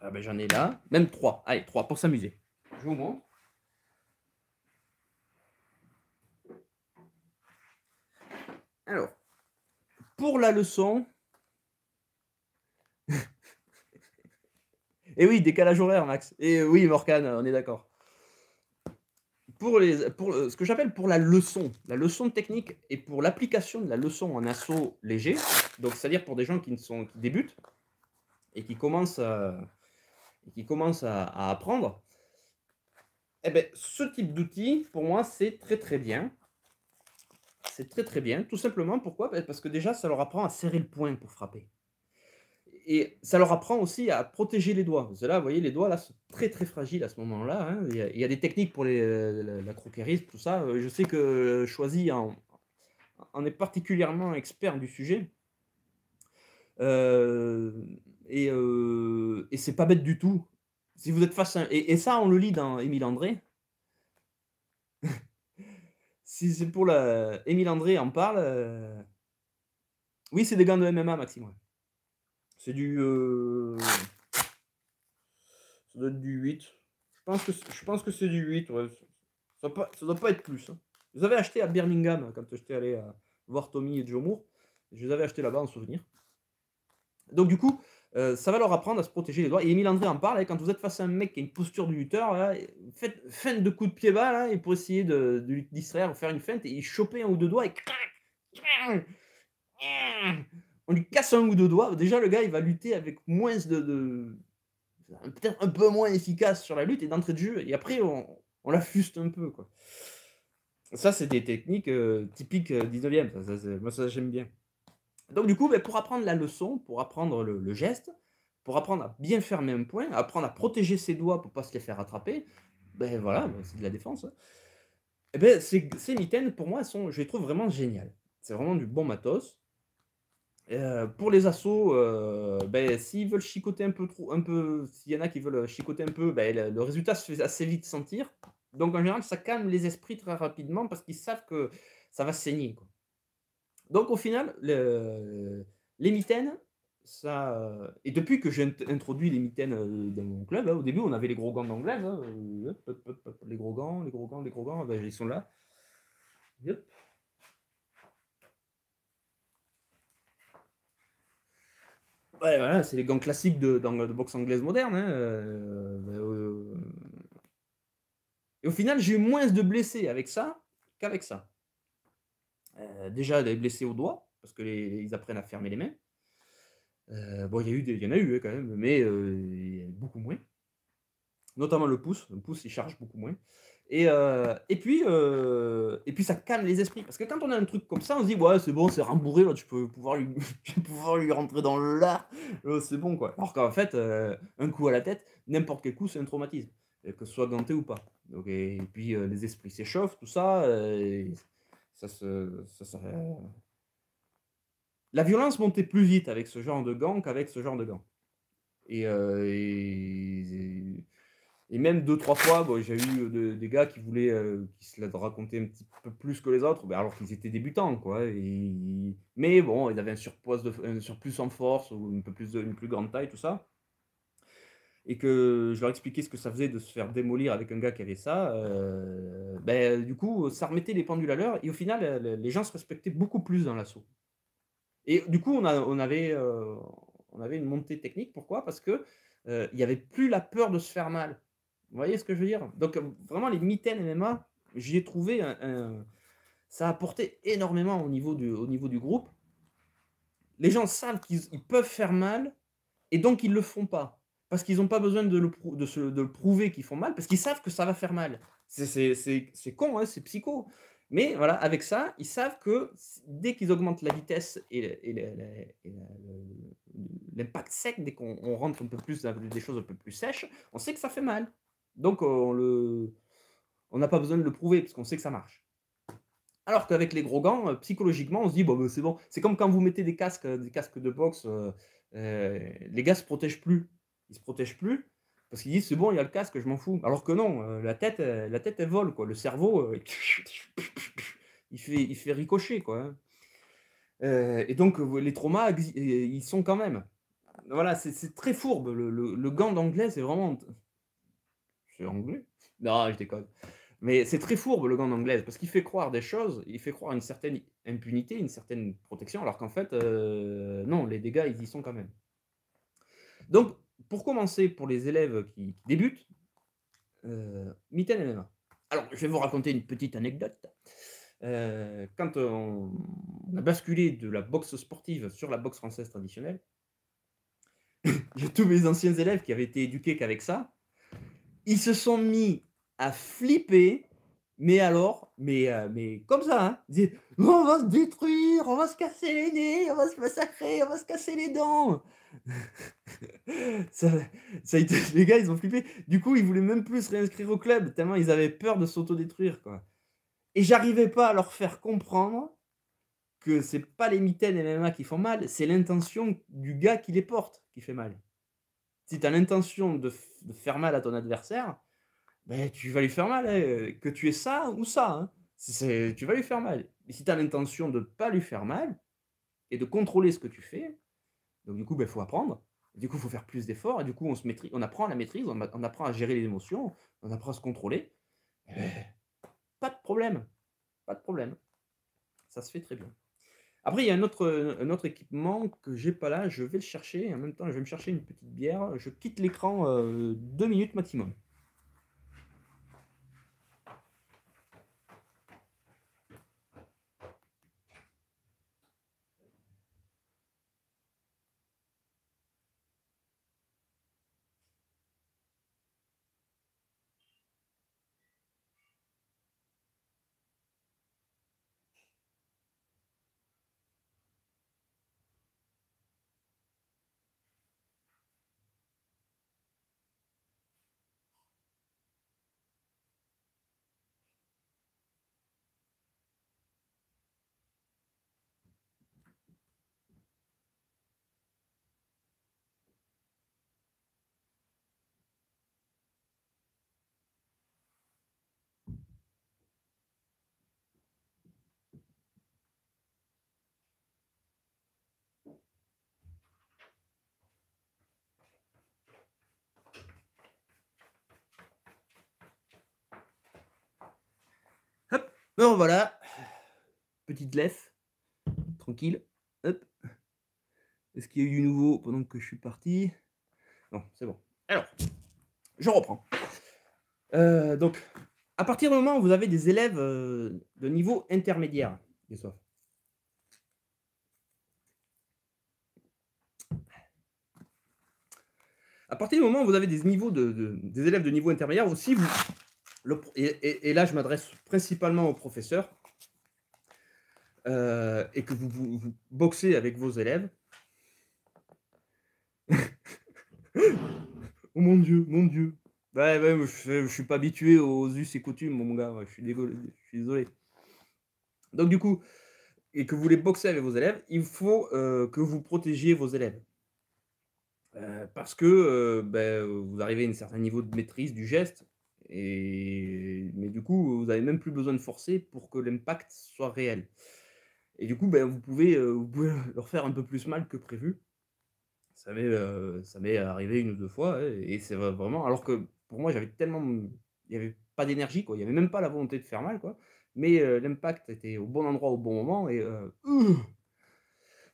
Ah ben, j'en ai là, même trois. Allez, trois pour s'amuser. Je vous montre. Alors, pour la leçon, [LAUGHS] Et oui, décalage horaire, Max. Et oui, Morkan, on est d'accord. Pour, les, pour ce que j'appelle pour la leçon, la leçon technique et pour l'application de la leçon en assaut léger, donc c'est-à-dire pour des gens qui, ne sont, qui débutent et qui commencent euh, à, qui apprendre, eh ben, ce type d'outil, pour moi, c'est très très bien. C'est très très bien. Tout simplement, pourquoi ben, Parce que déjà, ça leur apprend à serrer le poing pour frapper et ça leur apprend aussi à protéger les doigts. vous voyez, les doigts là sont très très fragiles à ce moment-là. Hein. Il, y a des techniques pour les, euh, la, croquerie, tout ça. Euh, je sais que Choisy en, est particulièrement expert du sujet. Euh, et, euh, et c'est pas bête du tout. Si vous êtes face et, ça, on le lit dans Émile André. [LAUGHS] si c'est pour la. Émile André en parle. Oui, c'est des gants de MMA, Maxime. C'est du. Euh, ça doit être du 8. Je pense que, c'est du 8. Ouais. Ça ne doit, pas être plus. Vous hein. Je acheté avais à Birmingham quand j'étais allé euh, voir Tommy et Joe Moore. Je les avais achetés là-bas en souvenir. Donc, du coup, euh, ça va leur apprendre à se protéger les doigts. Et Emile André en parle. Hein, quand vous êtes face à un mec qui a une posture de lutteur, faites feinte de coups de pied bas et pour essayer de, de distraire, faire une feinte et choper un ou deux doigts et on lui casse un ou deux doigts, déjà le gars il va lutter avec moins de. peut-être un peu moins efficace sur la lutte et d'entrée de jeu, et après on, on l'affuste un peu. Quoi. Ça, c'est des techniques euh, typiques 19e, euh, moi ça j'aime bien. Donc du coup, ben, pour apprendre la leçon, pour apprendre le, geste, pour apprendre à bien fermer un point, apprendre à protéger ses doigts pour pas se les faire attraper, ben voilà, ben, c'est de la défense. Et hein. eh ben, ces, mitaines, pour moi, sont, je les trouve vraiment géniales. C'est vraiment du bon matos. Euh, pour les assauts, euh, ben, s'ils veulent chicoter un peu trop, un peu, s'il y en a qui veulent chicoter un peu, ben, le, résultat se fait assez vite sentir. Donc en général, ça calme les esprits très rapidement parce qu'ils savent que ça va saigner. Donc au final, les mitaines, ça. Euh, et depuis que j'ai introduit les mitaines dans mon club, hein, au début, on avait les gros gants d'anglais, hein, les gros gants, les gros gants, les gros gants, ah ben, ils sont là. ouais, voilà, c'est les gants classiques de, boxe anglaise moderne. Hein, euh, euh, euh. Et au final, j'ai moins de blessés avec ça qu'avec ça. déjà, des blessés au doigt, parce qu'ils apprennent à fermer les mains. bon, il y en a eu hein, quand même, mais beaucoup moins. Notamment le pouce. Le pouce, il charge beaucoup moins. Et, euh, et, puis, euh, et puis ça calme les esprits. Parce que quand on a un truc comme ça, on se dit, ouais, c'est bon, c'est rembourré, là, tu peux pouvoir lui, [LAUGHS] pouvoir lui rentrer dans l'art. c'est bon, quoi. Alors qu'en fait, euh, un coup à la tête, n'importe quel coup, c'est un traumatisme, que ce soit ganté ou pas. Donc, et, puis les esprits s'échauffent, tout ça, ça la violence montait plus vite avec ce genre de gants qu'avec ce genre de gants. et, et et même deux, trois fois, bon, bah, j'ai eu euh, des gars qui voulaient, euh, se la raconter un petit peu plus que les autres, bah, alors qu'ils étaient débutants, quoi. Mais bon, ils avaient un, surpoids de, un surplus en force, ou une, peu plus plus grande taille, tout ça. Et que je leur expliquais ce que ça faisait de se faire démolir avec un gars qui avait ça, euh, ben, du coup, ça remettait les pendules à l'heure. Et au final, les gens se respectaient beaucoup plus dans l'assaut. Et du coup, on, on, avait, on avait une montée technique. Pourquoi Parce que il n'y avait plus la peur de se faire mal vous voyez ce que je veux dire Donc, euh, vraiment, les mitaines MMA, j'y ai trouvé un, Ça a apporté énormément au niveau du, niveau du groupe. Les gens savent qu'ils peuvent faire mal et donc ils ne le font pas. Parce qu'ils n'ont pas besoin de le, de, se, le prouver qu'ils font mal, parce qu'ils savent que ça va faire mal. C'est con, hein, c'est psycho. Mais voilà, avec ça, ils savent que dès qu'ils augmentent la vitesse et, l'impact sec, dès qu'on rentre un peu plus dans des choses un peu plus sèches, on sait que ça fait mal. Donc, euh, on le, on n'a pas besoin de le prouver parce qu'on sait que ça marche. Alors qu'avec les gros gants, euh, psychologiquement, on se dit bon, ben, c'est bon. C'est comme quand vous mettez des casques, euh, des casques de boxe, les gars se protègent plus. Ils se protègent plus parce qu'ils disent c'est bon, il y a le casque, je m'en fous. Alors que non, la tête, la tête, elle vole quoi. Le cerveau, [LAUGHS] il fait, il fait ricocher quoi. Hein. et donc les traumas, ils sont quand même. Voilà, c'est très fourbe. le gant d'anglais, c'est vraiment anglais. Non, je déconne. Mais c'est très fourbe le gant anglaise parce qu'il fait croire des choses, il fait croire une certaine impunité, une certaine protection, alors qu'en fait, euh, non, les dégâts, ils y sont quand même. Donc, pour commencer, pour les élèves qui, débutent, euh, Alors, je vais vous raconter une petite anecdote. Euh, quand on, on, a basculé de la boxe sportive sur la boxe française traditionnelle, [LAUGHS] j'ai tous mes anciens élèves qui avaient été éduqués qu'avec ça, ils se sont mis à flipper, mais alors, mais, euh, mais comme ça, hein, on va se détruire, on va se casser les nez, on va se massacrer, on va se casser les dents. [LAUGHS] ça, ça, [LAUGHS] les gars, ils ont flippé. Du coup, ils voulaient même plus se réinscrire au club, tellement ils avaient peur de s'autodétruire. Quoi. Et j'arrivais pas à leur faire comprendre que c'est pas les mitaines MMA qui font mal, c'est l'intention du gars qui les porte qui fait mal si tu as l'intention de, faire mal à ton adversaire, ben, tu vas lui faire mal. Hein, que tu aies ça ou ça, hein. tu vas lui faire mal. Et si tu as l'intention de ne pas lui faire mal et de contrôler ce que tu fais, donc du coup, il ben, faut apprendre. Du coup, il faut faire plus d'efforts. Et du coup, on, se maîtrise, on apprend à la maîtrise, on, apprend à gérer les émotions, on apprend à se contrôler. Eh ben, pas de problème. Pas de problème. Ça se fait très bien. Après, il y a un autre, équipement que j'ai pas là, je vais le chercher. En même temps, je vais me chercher une petite bière. Je quitte l'écran euh, deux minutes maximum. voilà, petite laisse, tranquille. Est-ce qu'il y a eu du nouveau pendant que je suis parti Non, c'est bon. Alors, je reprends. Euh, donc, à partir du moment où vous avez des élèves euh, de niveau intermédiaire, à partir du moment où vous avez des, niveaux de, des élèves de niveau intermédiaire, aussi, vous, et, là, je m'adresse principalement aux professeurs, euh, et que vous, vous, boxez avec vos élèves. [LAUGHS] oh mon Dieu, mon Dieu. je ne suis pas habitué aux us et coutumes, mon gars, je, suis désolé. Donc du coup, et que vous voulez boxer avec vos élèves, il faut euh, que vous protégiez vos élèves. Euh, parce que ben, vous arrivez à un certain niveau de maîtrise du geste, et, mais du coup, vous n'avez même plus besoin de forcer pour que l'impact soit réel. Et du coup, ben, vous, pouvez, euh, [LAUGHS] leur faire un peu plus mal que prévu. Ça m'est, euh, arrivé une ou deux fois. et c'est vraiment. Alors que pour moi, j'avais tellement. Il n'y avait pas d'énergie, quoi. Il n'y avait même pas la volonté de faire mal, quoi. Mais euh, l'impact était au bon endroit, au bon moment. Et,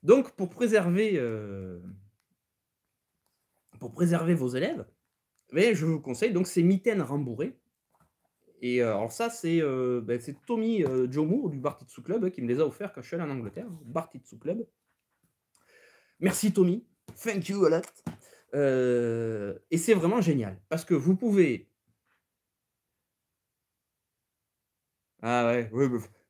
Donc, pour préserver, pour préserver vos élèves, mais je vous conseille, donc c'est Mitaine rembourré. Et euh, alors ça, c'est euh, ben, Tommy euh, Jomour du Bartitsu Club hein, qui me les a offert quand je suis allé en Angleterre, hein, Bartitsu Club. Merci Tommy, thank you a lot. Euh, et c'est vraiment génial, parce que vous pouvez... Ah ouais,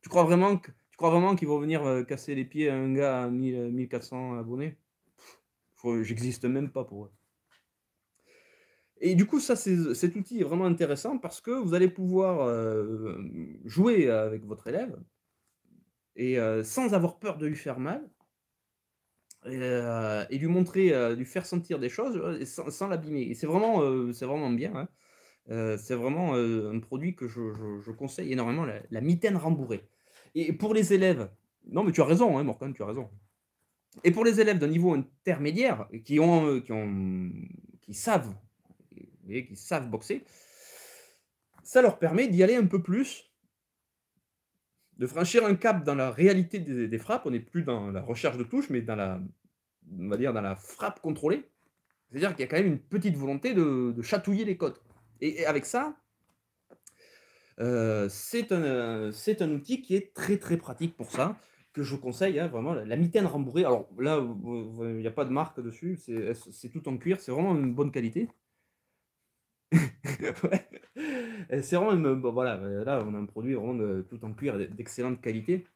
tu crois vraiment que... Tu crois vraiment qu'ils vont venir euh, casser les pieds à un gars à 1400 abonnés J'existe même pas pour eux. Et du coup, ça, cet outil est vraiment intéressant parce que vous allez pouvoir euh, jouer avec votre élève et euh, sans avoir peur de lui faire mal et, euh, lui montrer, lui faire sentir des choses sans, l'abîmer. Et c'est vraiment, c'est vraiment bien. Hein. c'est vraiment un produit que je, conseille énormément, la, mitaine rembourrée. Et pour les élèves, non, mais tu as raison, hein, Morgan, tu as raison. Et pour les élèves d'un niveau intermédiaire qui ont, qui ont, qui savent qui savent boxer, ça leur permet d'y aller un peu plus, de franchir un cap dans la réalité des, frappes. On n'est plus dans la recherche de touches mais dans la, on va dire, dans la frappe contrôlée. C'est-à-dire qu'il y a quand même une petite volonté de, chatouiller les côtes. Et, avec ça, euh, c'est un, un, outil qui est très très pratique pour ça, que je vous conseille, hein, vraiment, la, mitaine rembourrée. Alors là, il n'y a pas de marque dessus, c'est tout en cuir, c'est vraiment une bonne qualité. [LAUGHS] C'est vraiment, voilà, euh, là, on a un produit vraiment euh, tout en cuir d'excellente qualité.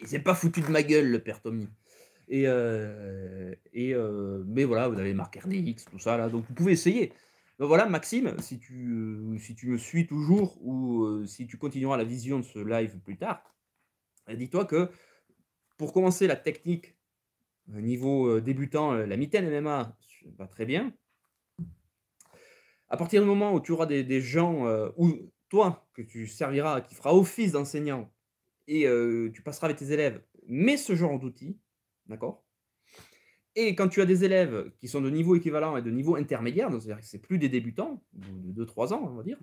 Il s'est pas foutu de ma gueule, le père Tommy. Et, euh, mais voilà, vous avez les RDX, tout ça, là, donc vous pouvez essayer. voilà, Maxime, si tu, si tu me suis toujours ou si tu continueras la vision de ce live plus tard, eh, dis-toi que pour commencer la technique niveau débutant, la mitaine MMA va très bien à partir du moment où tu auras des, gens, euh, ou toi, que tu serviras, qui fera office d'enseignant, et euh, tu passeras avec tes élèves, mais ce genre d'outils, d'accord Et quand tu as des élèves qui sont de niveau équivalent et de niveau intermédiaire, c'est-à-dire que ce plus des débutants, de 2-3 ans, on va dire,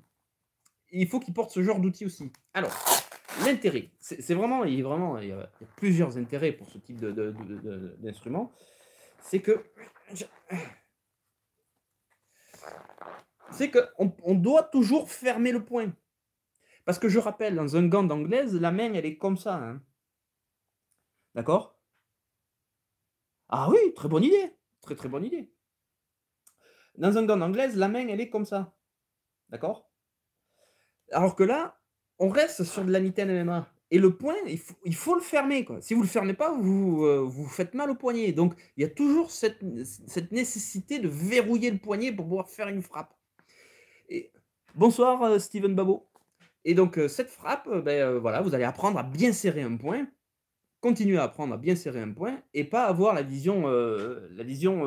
il faut qu'ils portent ce genre d'outils aussi. Alors, l'intérêt, c'est vraiment, il y, a vraiment il y a plusieurs intérêts pour ce type d'instrument, c'est que c'est qu'on on doit toujours fermer le poing. Parce que je rappelle, dans un gant d'anglaise, la main, elle est comme ça. Hein. D'accord Ah oui, très bonne idée. Très très bonne idée. Dans un gant d'anglaise, la main, elle est comme ça. D'accord Alors que là, on reste sur de la mitaine MMA. Et le point, il faut, le fermer. Si vous ne le fermez pas, vous euh, vous faites mal au poignet. Donc, il y a toujours cette, cette nécessité de verrouiller le poignet pour pouvoir faire une frappe. Bonsoir euh, Steven Babo. Et donc euh, cette frappe, euh, ben, voilà, vous allez apprendre à bien serrer un point, continuer à apprendre à bien serrer un point et pas avoir la vision, la vision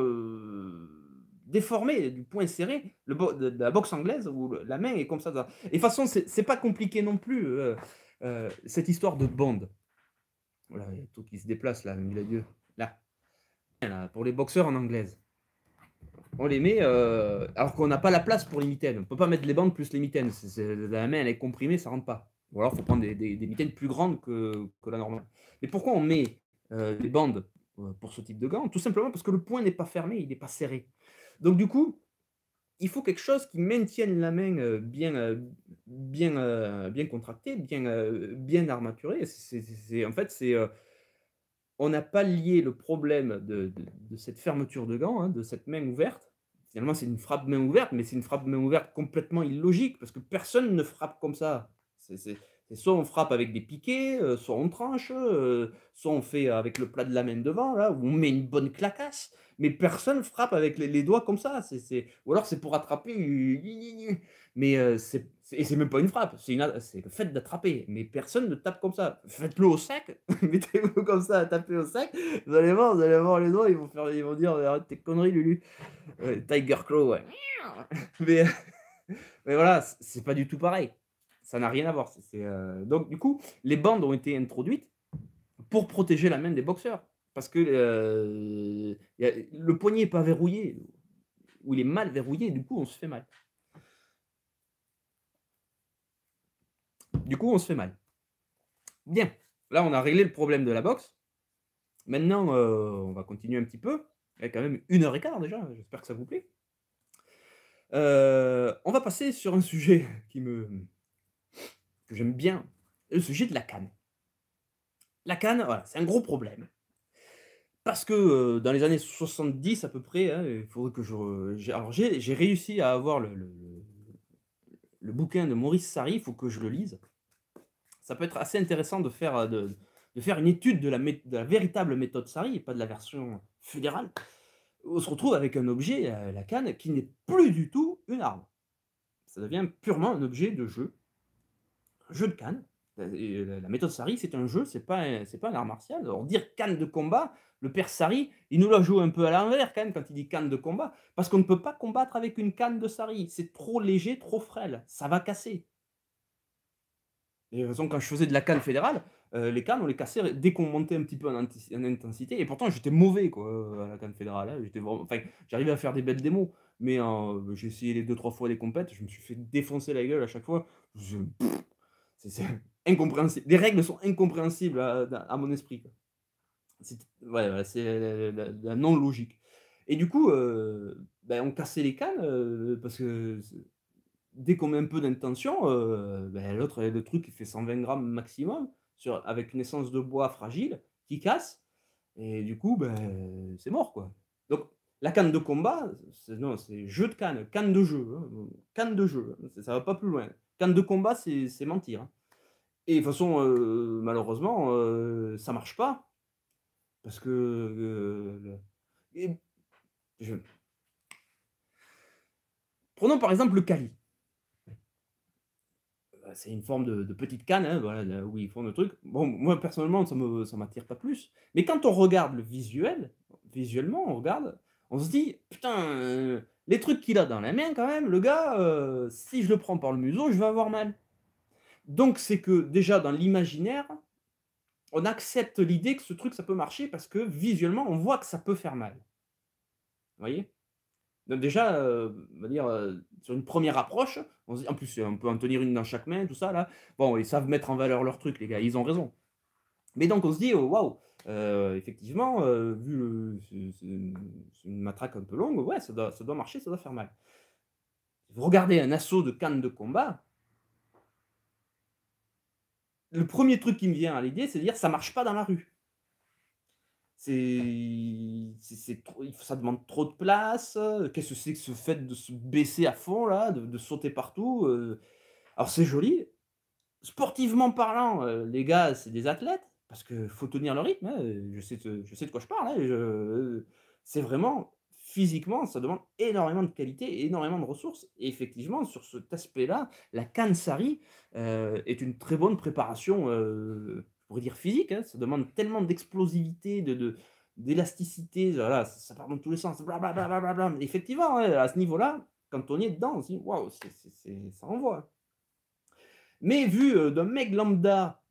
déformée du point serré de, la boxe anglaise où la main est comme ça. Et de toute façon, c'est pas compliqué non plus cette histoire de bande. Voilà, il y a tout qui se déplace là, mille Dieu. Là. là. Pour les boxeurs en anglaise on les met euh, alors qu'on n'a pas la place pour les mitaines. On ne peut pas mettre les bandes plus les mitaines. la main, elle est comprimée, ça ne rentre pas. Ou alors, il faut prendre des, des, mitaines plus grandes que, la normale. Mais pourquoi on met euh, les bandes euh, pour ce type de gants Tout simplement parce que le point n'est pas fermé, il n'est pas serré. Donc, du coup, il faut quelque chose qui maintienne la main euh, bien, bien, bien contractée, bien, bien armaturée. en fait, c'est on n'a pas lié le problème de, cette fermeture de gants, hein, de cette main ouverte. Finalement, c'est une frappe main ouverte, mais c'est une frappe main ouverte complètement illogique, parce que personne ne frappe comme ça. C'est soit on frappe avec des piquets, euh, soit on tranche, euh, soit on fait avec le plat de la main devant, là, où on met une bonne clacasse, mais personne frappe avec les, doigts comme ça. c'est Ou alors c'est pour attraper. Euh, mais c'est et c'est même pas une frappe, c'est le fait d'attraper. Mais personne ne tape comme ça. Faites-le au sac, [LAUGHS] mettez-vous comme ça à taper au sac. Vous allez voir, vous allez voir les doigts, ils vont, faire, dire euh, arrête tes conneries, Lulu. Euh, Tiger Claw, ouais. [LAUGHS] [LAUGHS] mais, voilà, c'est pas du tout pareil. Ça n'a rien à voir. Euh, donc, du coup, les bandes ont été introduites pour protéger la main des boxeurs. Parce que le poignet n'est pas verrouillé, ou il est mal verrouillé, du coup, on se fait mal. Du coup, on se fait mal. Bien. Là, on a réglé le problème de la boxe. Maintenant, euh, on va continuer un petit peu. Il y a quand même une heure et quart déjà. J'espère que ça vous plaît. Euh, on va passer sur un sujet qui me que j'aime bien, le sujet de la canne. La canne, voilà, c'est un gros problème. Parce que euh, dans les années 70 à peu près, hein, il faudrait que je. Alors j'ai réussi à avoir le, le, bouquin de Maurice Sarif. il faut que je le lise ça peut être assez intéressant de faire, euh, de, faire une étude de la, véritable méthode SARI et pas de la version fédérale. On se retrouve avec un objet, euh, la canne, qui n'est plus du tout une arme. Ça devient purement un objet de jeu. Un jeu de canne. Euh, la méthode Sari, c'est un jeu, c'est pas, c'est pas un art martial. Alors dire canne de combat, le père Sari, il nous la joue un peu à l'envers quand quand il dit canne de combat, parce qu'on ne peut pas combattre avec une canne de Sari. C'est trop léger, trop frêle. Ça va casser. Et quand je faisais de la canne fédérale, euh, les cannes, on les cassait dès qu'on montait un petit peu en, intensité. Et pourtant, j'étais mauvais quoi, à la canne fédérale. Hein. J'étais j'arrivais à faire des belles démos. Mais euh, j'ai essayé les deux, trois fois les compètes. Je me suis fait défoncer la gueule à chaque fois. C'est [LAUGHS] incompréhensible. Les règles sont incompréhensibles à, mon esprit. C'est la, non-logique. Et du coup, euh, ben, on cassait les cannes parce que dès qu'on met un peu d'intention, euh, ben, l'autre, le truc, il fait 120 grammes maximum, sur, avec une essence de bois fragile qui casse. Et du coup, ben, c'est mort. quoi. Donc, la canne de combat, c'est, non, c'est jeu de canne, canne de jeu, hein, canne de jeu, hein, ça va pas plus loin. Canne de combat, c'est, mentir. Hein. Et de toute façon, euh, malheureusement, euh, ça marche pas. Parce que. Euh, prenons par exemple le Cali. Bah, c'est une forme de, petite canne, hein, voilà, où ils font le truc. Bon, moi personnellement, ça ne ça m'attire pas plus. Mais quand on regarde le visuel, visuellement, on regarde, on se dit, putain, euh, les trucs qu'il a dans la main, quand même, le gars, euh, si je le prends par le museau, je vais avoir mal. Donc, c'est que déjà dans l'imaginaire, on accepte l'idée que ce truc, ça peut marcher parce que visuellement, on voit que ça peut faire mal. Vous voyez donc déjà, euh, on va dire, euh, sur une première approche, on se en plus, on peut en tenir une dans chaque main, tout ça, là. Bon, ils savent mettre en valeur leur truc, les gars, ils ont raison. Mais donc, on se dit, waouh, euh, effectivement, vu c'est une matraque un peu longue, ouais, ça doit, marcher, ça doit faire mal. Vous regardez un assaut de cannes de combat, le premier truc qui me vient à l'idée, c'est de dire, ça marche pas dans la rue c'est, c'est, ça demande trop de place. Qu'est-ce que c'est que ce fait de se baisser à fond, là, de, sauter partout euh? Alors c'est joli. Sportivement parlant, euh, les gars, c'est des athlètes, parce qu'il faut tenir le rythme. Hein, euh, je, sais, je sais de quoi je parle. Hein, c'est vraiment, physiquement, ça demande énormément de qualité, énormément de ressources. Et effectivement, sur cet aspect-là, la Kansari est une très bonne préparation dire physique, hein, ça demande tellement d'explosivité, de, d'élasticité, ça, part dans tous les sens, bla. Effectivement, hein, à ce niveau-là, quand on y est dedans, on dit, waouh, ça envoie. Mais vu euh, d'un mec lambda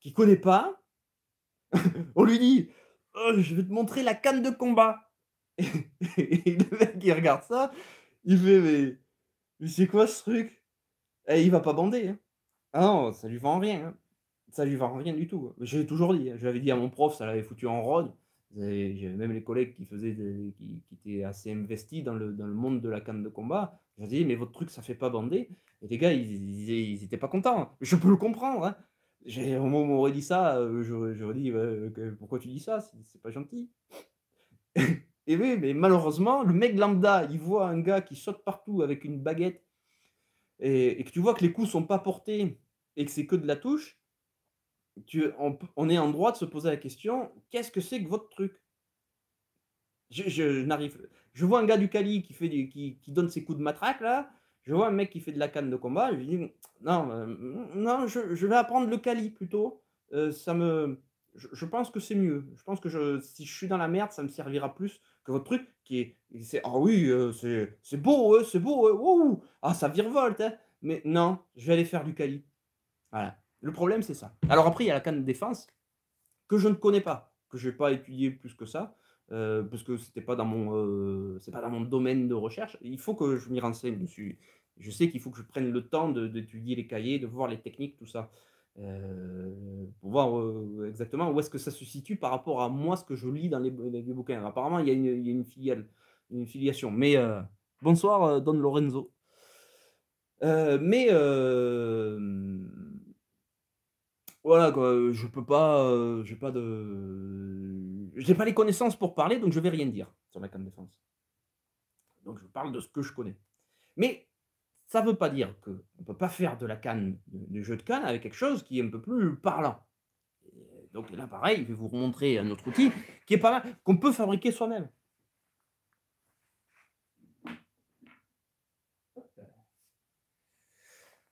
qui connaît pas, [LAUGHS] on lui dit, oh, je vais te montrer la canne de combat. [LAUGHS] et le mec, qui regarde ça, il fait, mais, c'est quoi ce truc et eh, il va pas bander. Hein. Ah non, ça lui vend rien ça lui va rien du tout. J'ai toujours dit, hein. je l'avais dit à mon prof, ça l'avait foutu en rôde. J'avais même les collègues qui, faisaient qui, étaient assez investis dans le, monde de la canne de combat. Je dit, mais votre truc, ça fait pas bander. Et les gars, ils n'étaient pas contents. Hein. Je peux le comprendre. Hein. Au moment où on m'aurait dit ça, euh, j'aurais dit, euh, pourquoi tu dis ça c'est, c'est pas gentil. [LAUGHS] Et oui, mais malheureusement, le mec lambda, il voit un gars qui saute partout avec une baguette et, et que tu vois que les coups sont pas portés et que c'est que de la touche, on, est en droit de se poser la question qu'est-ce que c'est que votre truc je, n'arrive. Je vois un gars du Cali qui, fait qui, donne ses coups de matraque là. Je vois un mec qui fait de la canne de combat. Je dis non, euh, non, je, vais apprendre le Cali plutôt. Euh, ça me, je, pense que c'est mieux. Je pense que si je suis dans la merde, ça me servira plus que votre truc qui est. c'est ah oui, euh, c'est, beau, hein, c'est beau. Hein, Ouh, ah, ça virevolte. Hein. Mais non, je vais aller faire du Cali. Voilà. Le problème, c'est ça. Alors après, il y a la canne de défense que je ne connais pas, que je n'ai pas étudié plus que ça, euh, parce que c'était pas dans mon, euh, pas dans mon domaine de recherche. Il faut que je m'y renseigne dessus. Je sais qu'il faut que je prenne le temps d'étudier les cahiers, de voir les techniques, tout ça, euh, pour voir exactement où est-ce que ça se situe par rapport à moi, ce que je lis dans les, bouquins. Apparemment, il y a une, il y a une filiale, une filiation. Mais bonsoir, Don Lorenzo. mais voilà quoi, euh, je peux pas, euh, j'ai pas de, j'ai pas les connaissances pour parler, donc je vais rien dire sur la canne défense. Donc je parle de ce que je connais. Mais ça ne veut pas dire qu'on ne peut pas faire de la canne, du jeu de canne, avec quelque chose qui est un peu plus parlant. donc là, pareil, je vais vous montrer un autre outil qui est pas mal, qu'on peut fabriquer soi-même.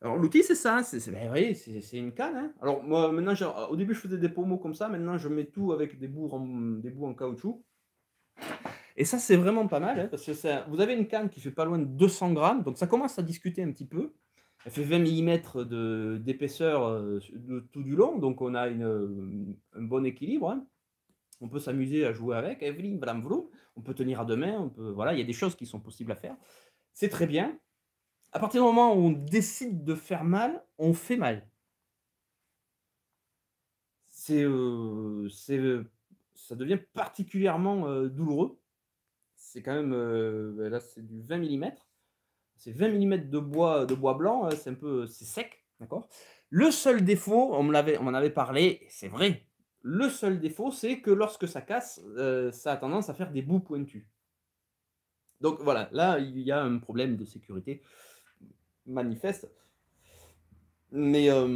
Alors l'outil c'est ça, c'est ben, une canne. Hein. Alors moi maintenant, au début je faisais des pommeaux comme ça, maintenant je mets tout avec des bouts en, des bouts en caoutchouc. Et ça c'est vraiment pas mal, hein, parce que vous avez une canne qui fait pas loin de 200 grammes, donc ça commence à discuter un petit peu. Elle fait 20 mm d'épaisseur euh, tout du long, donc on a une, un bon équilibre. Hein. On peut s'amuser à jouer avec, Evelyn, on peut tenir à deux mains, on peut, voilà, il y a des choses qui sont possibles à faire. C'est très bien à partir du moment où on décide de faire mal, on fait mal. C'est, euh, euh, ça devient particulièrement euh, douloureux. C'est quand même, ben là c'est du 20 mm. C'est 20 mm de bois, de bois blanc, hein, c'est un peu, c'est sec, d'accord Le seul défaut, on, me l'avait, on m'en avait parlé, c'est vrai, le seul défaut, c'est que lorsque ça casse, ça a tendance à faire des bouts pointus. Donc voilà, là, il y a un problème de sécurité manifeste. Mais, euh,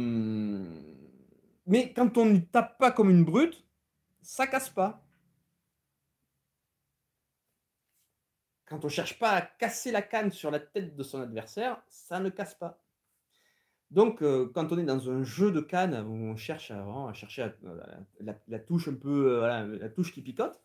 mais quand on ne tape pas comme une brute, ça casse pas. Quand on ne cherche pas à casser la canne sur la tête de son adversaire, ça ne casse pas. Donc, euh, quand on est dans un jeu de canne où on cherche à, à chercher euh, la, touche un peu, la touche qui picote,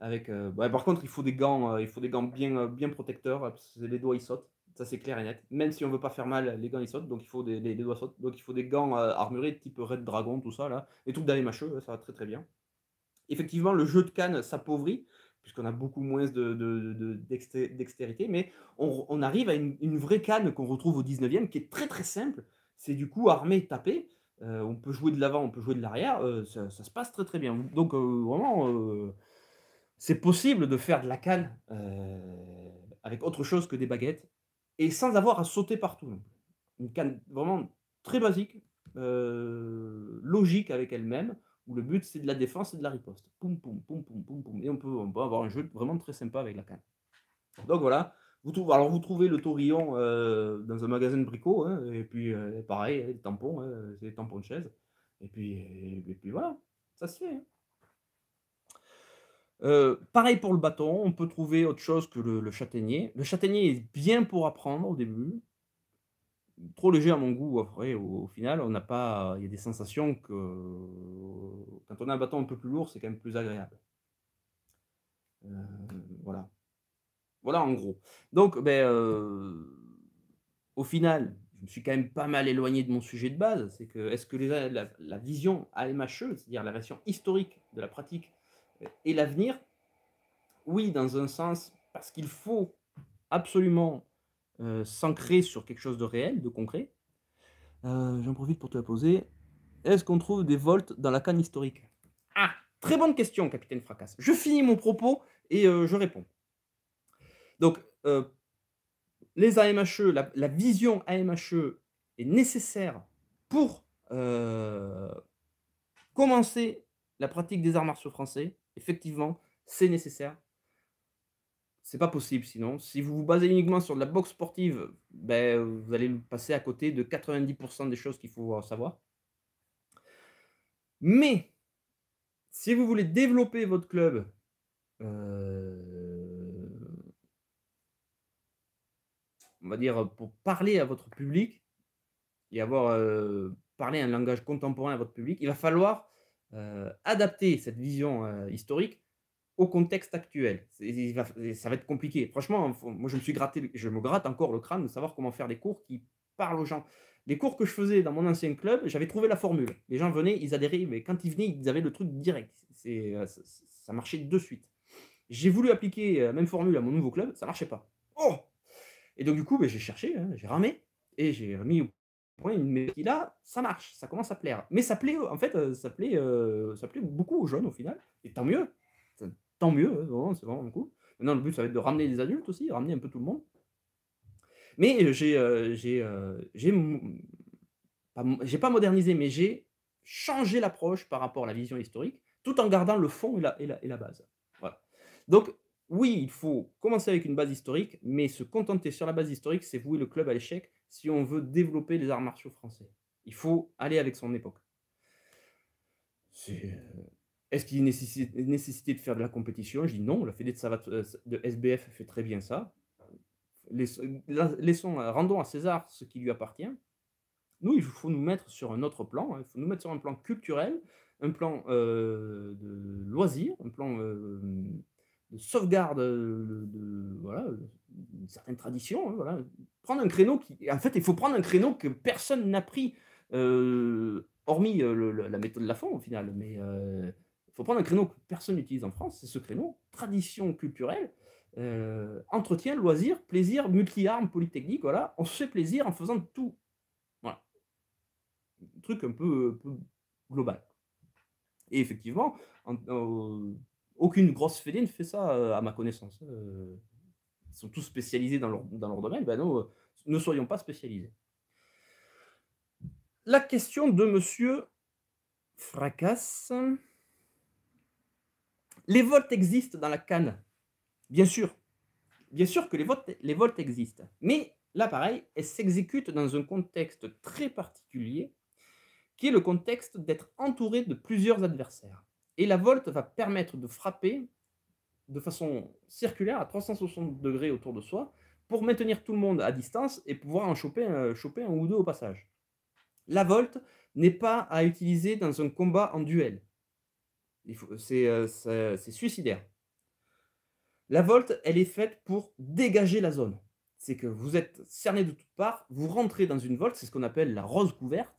avec, bah, par contre, il faut des gants, il faut des gants bien, bien protecteurs, parce que les doigts ils sautent. Ça, c'est clair et net. Même si on veut pas faire mal, les gants ils sautent, donc il faut des, doigts sautent. Donc il faut des gants euh, armurés type Red Dragon, tout ça, là. Les trucs mâcheux, ça va très très bien. Effectivement, le jeu de canne s'appauvrit, puisqu'on a beaucoup moins de, dextérité, mais on, arrive à une, vraie canne qu'on retrouve au 19e, qui est très très simple. C'est du coup armé, tapé. Euh, on peut jouer de l'avant, on peut jouer de l'arrière. Euh, ça, ça, se passe très très bien. Donc vraiment, c'est possible de faire de la canne avec autre chose que des baguettes et sans avoir à sauter partout. Une canne vraiment très basique, euh, logique avec elle-même, où le but c'est de la défense et de la riposte. Poum, Et on peut, avoir un jeu vraiment très sympa avec la canne. Donc voilà. Vous trouvez, alors vous trouvez le taurillon euh, dans un magasin de bricots, hein, et puis euh, pareil, hein, les tampons, hein, c'est tampons de chaise. Et puis, et, puis voilà, ça se fait. Hein. Euh, pareil pour le bâton, on peut trouver autre chose que le, châtaignier. Le châtaignier est bien pour apprendre au début. Trop léger à mon goût, après, au, final, on n'a pas. Il y a des sensations que quand on a un bâton un peu plus lourd, c'est quand même plus agréable. Euh, voilà. Voilà en gros. Donc, ben, euh, au final, je me suis quand même pas mal éloigné de mon sujet de base. C'est que est-ce que la, la, vision AMHE, c'est-à-dire la version historique de la pratique et l'avenir, oui, dans un sens, parce qu'il faut absolument euh, s'ancrer sur quelque chose de réel, de concret. Euh, j'en profite pour te la poser. Est-ce qu'on trouve des volts dans la canne historique Ah, très bonne question, capitaine Fracasse. Je finis mon propos et euh, je réponds. Donc, les AMHE, la, la, vision AMHE est nécessaire pour commencer la pratique des arts martiaux français, effectivement, c'est nécessaire. C'est pas possible sinon. Si vous vous basez uniquement sur de la boxe sportive, ben, vous allez passer à côté de 90% des choses qu'il faut savoir. Mais si vous voulez développer votre club euh, on va dire, pour parler à votre public et avoir euh, parlé un langage contemporain à votre public, il va falloir euh, adapter cette vision euh, historique au contexte actuel. ça va être compliqué. Franchement, hein, moi, je me suis je me gratte encore le crâne de savoir comment faire des cours qui parlent aux gens. Les cours que je faisais dans mon ancien club, j'avais trouvé la formule. Les gens venaient, ils adhéraient, mais quand ils venaient, ils avaient le truc direct. C'est, euh, ça, marchait de suite. J'ai voulu appliquer la même formule à mon nouveau club, ça marchait pas. Oh Et donc, du coup, ben, j'ai cherché, hein, j'ai ramé, et j'ai remis point une ça marche, ça commence à plaire. Mais ça plaît, en fait, euh, ça plaît, euh, ça beaucoup aux jeunes au final, et tant mieux. Tant mieux, hein, c'est vraiment cool. Maintenant, le but, ça va être de ramener les adultes aussi, ramener un peu tout le monde. Mais euh, j'ai, j'ai, pas, modernisé, mais j'ai changé l'approche par rapport à la vision historique, tout en gardant le fond et la, et la base. Voilà. Donc, oui, il faut commencer avec une base historique, mais se contenter sur la base historique, c'est vouer le club à l'échec si on veut développer les arts martiaux français. Il faut aller avec son époque. Euh, est-ce qu'il a nécessité de faire de la compétition Je dis non, la Fédé de, euh, de, SBF fait très bien ça. Laissons, euh, rendons à César ce qui lui appartient. Nous, il faut nous mettre sur un autre plan, hein. il faut nous mettre sur un plan culturel, un plan de loisirs, un plan de sauvegarde euh, de, certaines voilà, hein, voilà. Prendre un créneau qui. En fait, il faut prendre un créneau que personne n'a pris, euh, hormis euh, la méthode de la au final. Mais il faut prendre un créneau que personne n'utilise en France, c'est ce créneau, tradition culturelle. entretien, loisir, plaisir, multi-armes, polytechnique, voilà, on se fait plaisir en faisant tout. Voilà. Un truc un peu, global. Et effectivement, aucune grosse fédé ne fait ça, euh, à ma connaissance. Euh. Ils sont tous spécialisés dans leur, dans leur domaine. Ben nous, euh, ne soyons pas spécialisés. La question de monsieur Fracas. Les volts existent dans la canne. Bien sûr. Bien sûr que les votes les volts existent. Mais là, pareil, elles s'exécutent dans un contexte très particulier, qui est le contexte d'être entouré de plusieurs adversaires. Et la volte va permettre de frapper de façon circulaire à 360 degrés autour de soi pour maintenir tout le monde à distance et pouvoir en choper, un ou deux au passage. La volte n'est pas à utiliser dans un combat en duel. Euh, c'est suicidaire. La volte, elle est faite pour dégager la zone. C'est que vous êtes cerné de toutes parts, vous rentrez dans une volte, c'est ce qu'on appelle la rose couverte,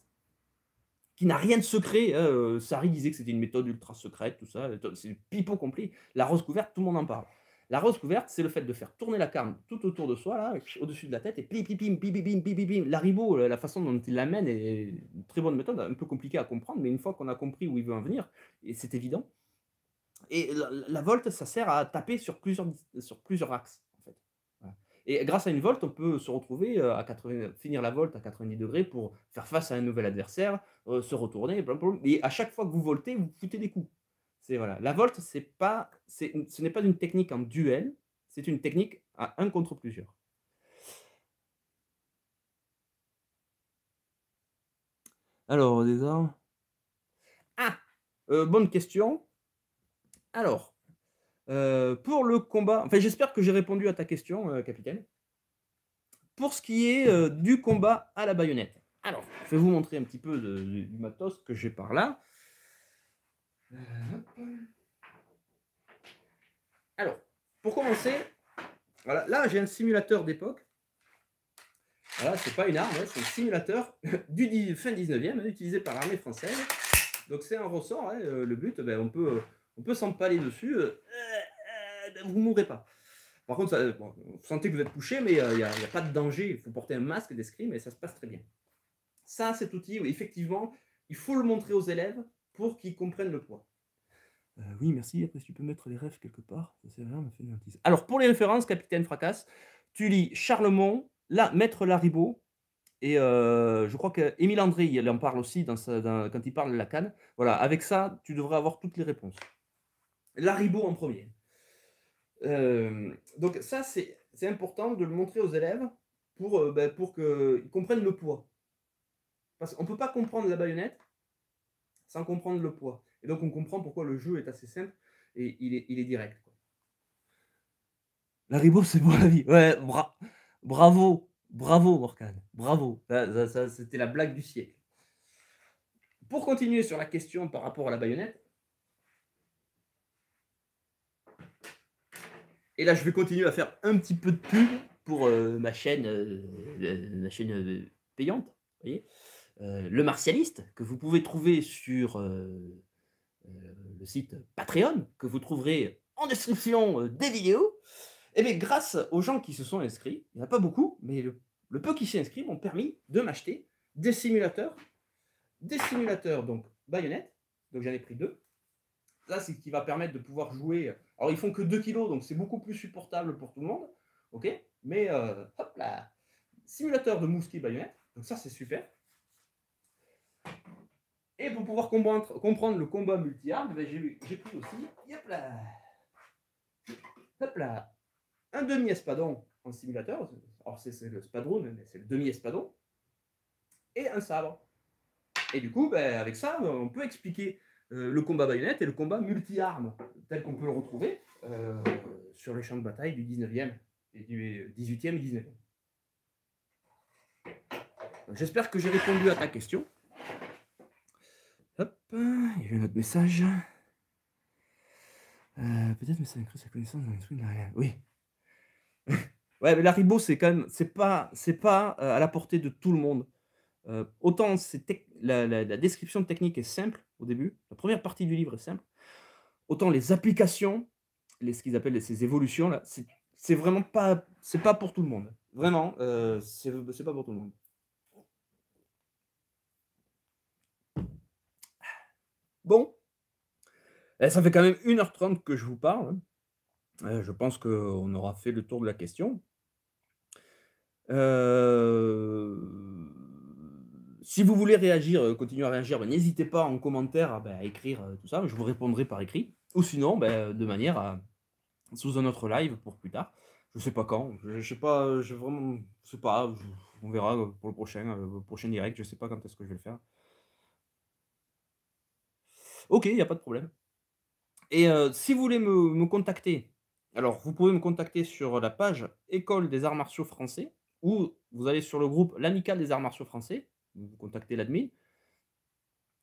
qui n'a rien de secret. Hein, euh, Sari disait que c'était une méthode ultra secrète, tout ça. Euh, c'est pipo pipeau complet. La rose couverte, tout le monde en parle. La rose couverte, c'est le fait de faire tourner la carne tout autour de soi, là, au-dessus de la tête, et pim, pim, pim, La ribo, euh, la façon dont il l'amène est une très bonne méthode, un peu compliquée à comprendre, mais une fois qu'on a compris où il veut en venir, et c'est évident. Et la, la, volte, ça sert à taper sur plusieurs, sur plusieurs axes. Et grâce à une volte, on peut se retrouver euh, à 80, finir la volte à 90 degrés pour faire face à un nouvel adversaire, euh, se retourner. Et à chaque fois que vous voltez, vous foutez des coups. C'est voilà. La volte, c'est pas, ce n'est pas une technique en duel, c'est une technique à un contre plusieurs. Alors, des Ah, euh, bonne question. Alors, euh, pour le combat, enfin j'espère que j'ai répondu à ta question, euh, capitaine. Pour ce qui est euh, du combat à la baïonnette. Alors, je vais vous montrer un petit peu du matos que j'ai par là. Alors, pour commencer, voilà, là j'ai un simulateur d'époque. Voilà, c'est pas une arme, hein, c'est un simulateur [LAUGHS] du fin 19e, hein, utilisé par l'armée française. Donc c'est un ressort, hein, le but, ben, on peut, on peut s'empaler dessus vous mourrez pas. Par contre, euh, vous sentez que vous êtes touché, mais euh, il n'y a, pas de danger. Il faut porter un masque d'escrime mais ça se passe très bien. Ça, cet outil, effectivement, il faut le montrer aux élèves pour qu'ils comprennent le poids. Euh, oui, merci. Après, tu peux mettre les rêves quelque part, Alors, pour les références, Capitaine Fracasse, tu lis Charlemont, là, Maître Laribo, et je crois Émile André, il en parle aussi dans quand il parle de la canne. Voilà, avec ça, tu devrais avoir toutes les réponses. Laribo en premier. Euh, donc ça, c'est important de le montrer aux élèves pour, euh, ben, pour qu'ils comprennent le poids. Parce qu'on ne peut pas comprendre la baïonnette sans comprendre le poids. Et donc on comprend pourquoi le jeu est assez simple et il est, il est direct. La ribo c'est pour la vie. Ouais, bravo, bravo Morcan, bravo. C'était la blague du siècle. Pour continuer sur la question par rapport à la baïonnette, Et là, je vais continuer à faire un petit peu de pub pour euh, ma chaîne, euh, euh, ma chaîne payante, voyez Le Martialiste, que vous pouvez trouver sur le site Patreon, que vous trouverez en description des vidéos. Et eh bien, grâce aux gens qui se sont inscrits, il n'y en a pas beaucoup, mais le, peu qui s'est inscrit m'ont permis de m'acheter des simulateurs, des simulateurs donc baïonnettes, donc j'en ai pris deux. Là, c'est ce qui va permettre de pouvoir jouer alors, ils font que 2 kg donc c'est beaucoup plus supportable pour tout le monde. OK Mais euh, hop là Simulateur de mousquet baïonnette. Donc, ça, c'est super. Et pour pouvoir comprendre, le combat multi-armes, ben j'ai pris aussi hop là, hop là, un demi-espadon en simulateur. Alors, c'est le spadron, mais c'est le demi-espadon. Et un sabre. Et du coup, ben, avec ça, on peut expliquer euh, le combat baïonnette et le combat multi-armes, tel qu'on peut le retrouver euh, sur les champs de bataille du 19e et du 18e et 19e. J'espère que j'ai répondu à ta question. Hop, il y a eu un autre message. Euh, peut-être, mais ça inclut sa connaissance dans Oui. [LAUGHS] ouais, mais l'aribo, c'est quand même. C'est pas, pas à la portée de tout le monde. autant la, la, la description technique est simple, au début. La première partie du livre est simple. Autant les applications, les, ce qu'ils appellent ces évolutions, là, c'est vraiment pas, c'est pas pour tout le monde. Vraiment, euh, c'est pas pour tout le monde. Bon, eh, ça fait quand même 1h30 que je vous parle. Hein. Eh, je pense qu'on aura fait le tour de la question. Euh si vous voulez réagir, euh, continuer à réagir, ben, n'hésitez pas en commentaire ben, à, écrire euh, tout ça. Je vous répondrai par écrit. Ou sinon, ben, euh, de manière à, sous un autre live pour plus tard. Je ne sais pas quand. Je, sais pas. Je vraiment. sais pas. on verra pour le prochain, prochain direct. Je ne sais pas quand est-ce que je vais le faire. Ok, il n'y a pas de problème. Et si vous voulez me, me, contacter, alors vous pouvez me contacter sur la page École des arts martiaux français ou vous allez sur le groupe l'amical des arts martiaux français vous contactez l'admin.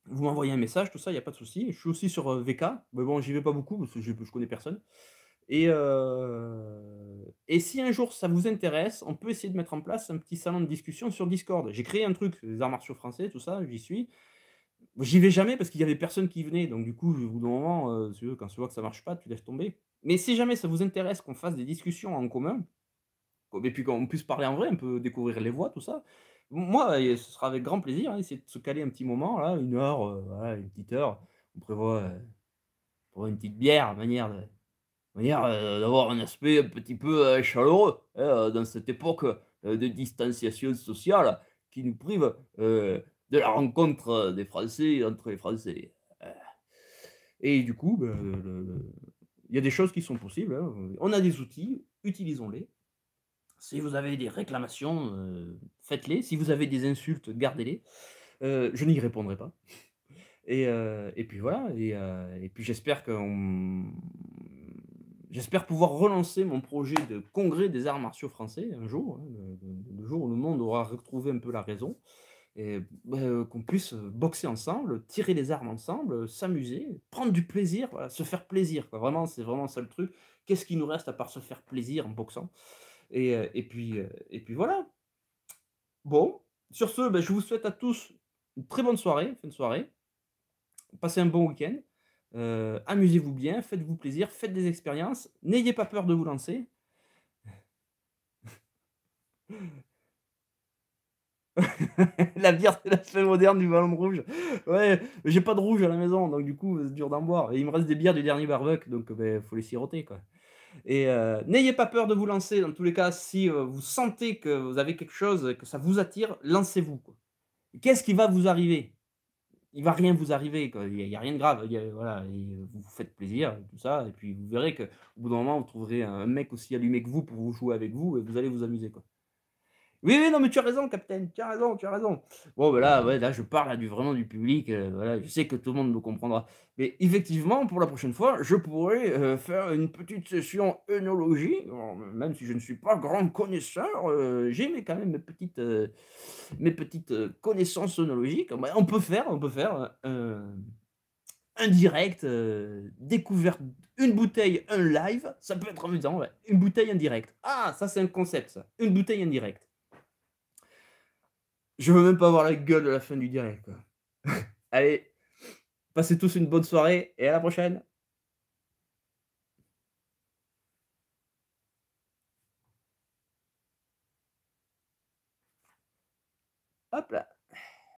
Vous m'envoyez un message, tout ça, il n'y a pas de souci. Je suis aussi sur euh, VK, mais bon, j'y vais pas beaucoup parce que je, ne connais personne. Euh, et, si un jour ça vous intéresse, on peut essayer de mettre en place un petit salon de discussion sur Discord. J'ai créé un truc, les arts martiaux français, tout ça, j'y suis. J'y vais jamais parce qu'il y avait personne qui venait. Donc du coup, au bout d'un moment, euh, quand tu vois que ça marche pas, tu laisses tomber. Mais si jamais ça vous intéresse qu'on fasse des discussions en commun, et puis qu'on puisse parler en vrai, on peut découvrir les voix, tout ça, moi, ce sera avec grand plaisir. Hein, essayer de se caler un petit moment, là, une heure, euh, une petite heure. On prévoit, euh, pour une petite bière, manière de, euh, d'avoir un aspect un petit peu chaleureux hein, dans cette époque de distanciation sociale qui nous prive de la rencontre des Français entre les Français. Et du coup, ben, il y a des choses qui sont possibles. Hein. On a des outils, utilisons-les. Si vous avez des réclamations, euh, faites-les. Si vous avez des insultes, gardez-les. Euh, je n'y répondrai pas. Et, euh, puis voilà. Et, puis j'espère que j'espère pouvoir relancer mon projet de congrès des arts martiaux français un jour, hein, le, jour où le monde aura retrouvé un peu la raison, et bah, qu'on puisse boxer ensemble, tirer les armes ensemble, s'amuser, prendre du plaisir, se faire plaisir. Vraiment, c'est vraiment ça le truc. Qu'est-ce qui nous reste à part se faire plaisir en boxant euh, euh, et, puis, voilà. Bon, sur ce, ben, je vous souhaite à tous une très bonne soirée, fin soirée. Passez un bon week-end. Euh, amusez-vous bien, faites-vous plaisir, faites des expériences. N'ayez pas peur de vous lancer. [LAUGHS] la bière, c'est la fin moderne du ballon rouge. Ouais, j'ai pas de rouge à la maison, donc du coup, c'est dur d'en boire. Et il me reste des bières du dernier barbecue, donc il ben, faut les siroter, quoi. Et euh, n'ayez pas peur de vous lancer. Dans tous les cas, si euh, vous sentez que vous avez quelque chose, que ça vous attire, lancez-vous. Qu'est-ce qui va vous arriver Il va rien vous arriver. Il n'y a, rien de grave. voilà, vous vous faites plaisir, tout ça. Et puis vous verrez qu'au bout d'un moment, vous trouverez un mec aussi allumé que vous pour vous jouer avec vous et vous allez vous amuser. Oui, oui, non, mais tu as raison, capitaine, tu as raison, tu as raison. Bon, ben là, ouais, là, je parle du, vraiment du public, euh, voilà, je sais que tout le monde me comprendra. Mais effectivement, pour la prochaine fois, je pourrais euh, faire une petite session œnologie, même si je ne suis pas grand connaisseur, euh, j'ai quand même mes petites, mes petites connaissances œnologiques. on peut faire, on peut faire un direct, découverte, une bouteille, un live, ça peut être amusant, une bouteille indirecte. Ah, ça c'est un concept, une bouteille indirecte. Je veux même pas avoir la gueule de la fin du direct. [LAUGHS] Allez, passez tous une bonne soirée et à la prochaine. Hop là.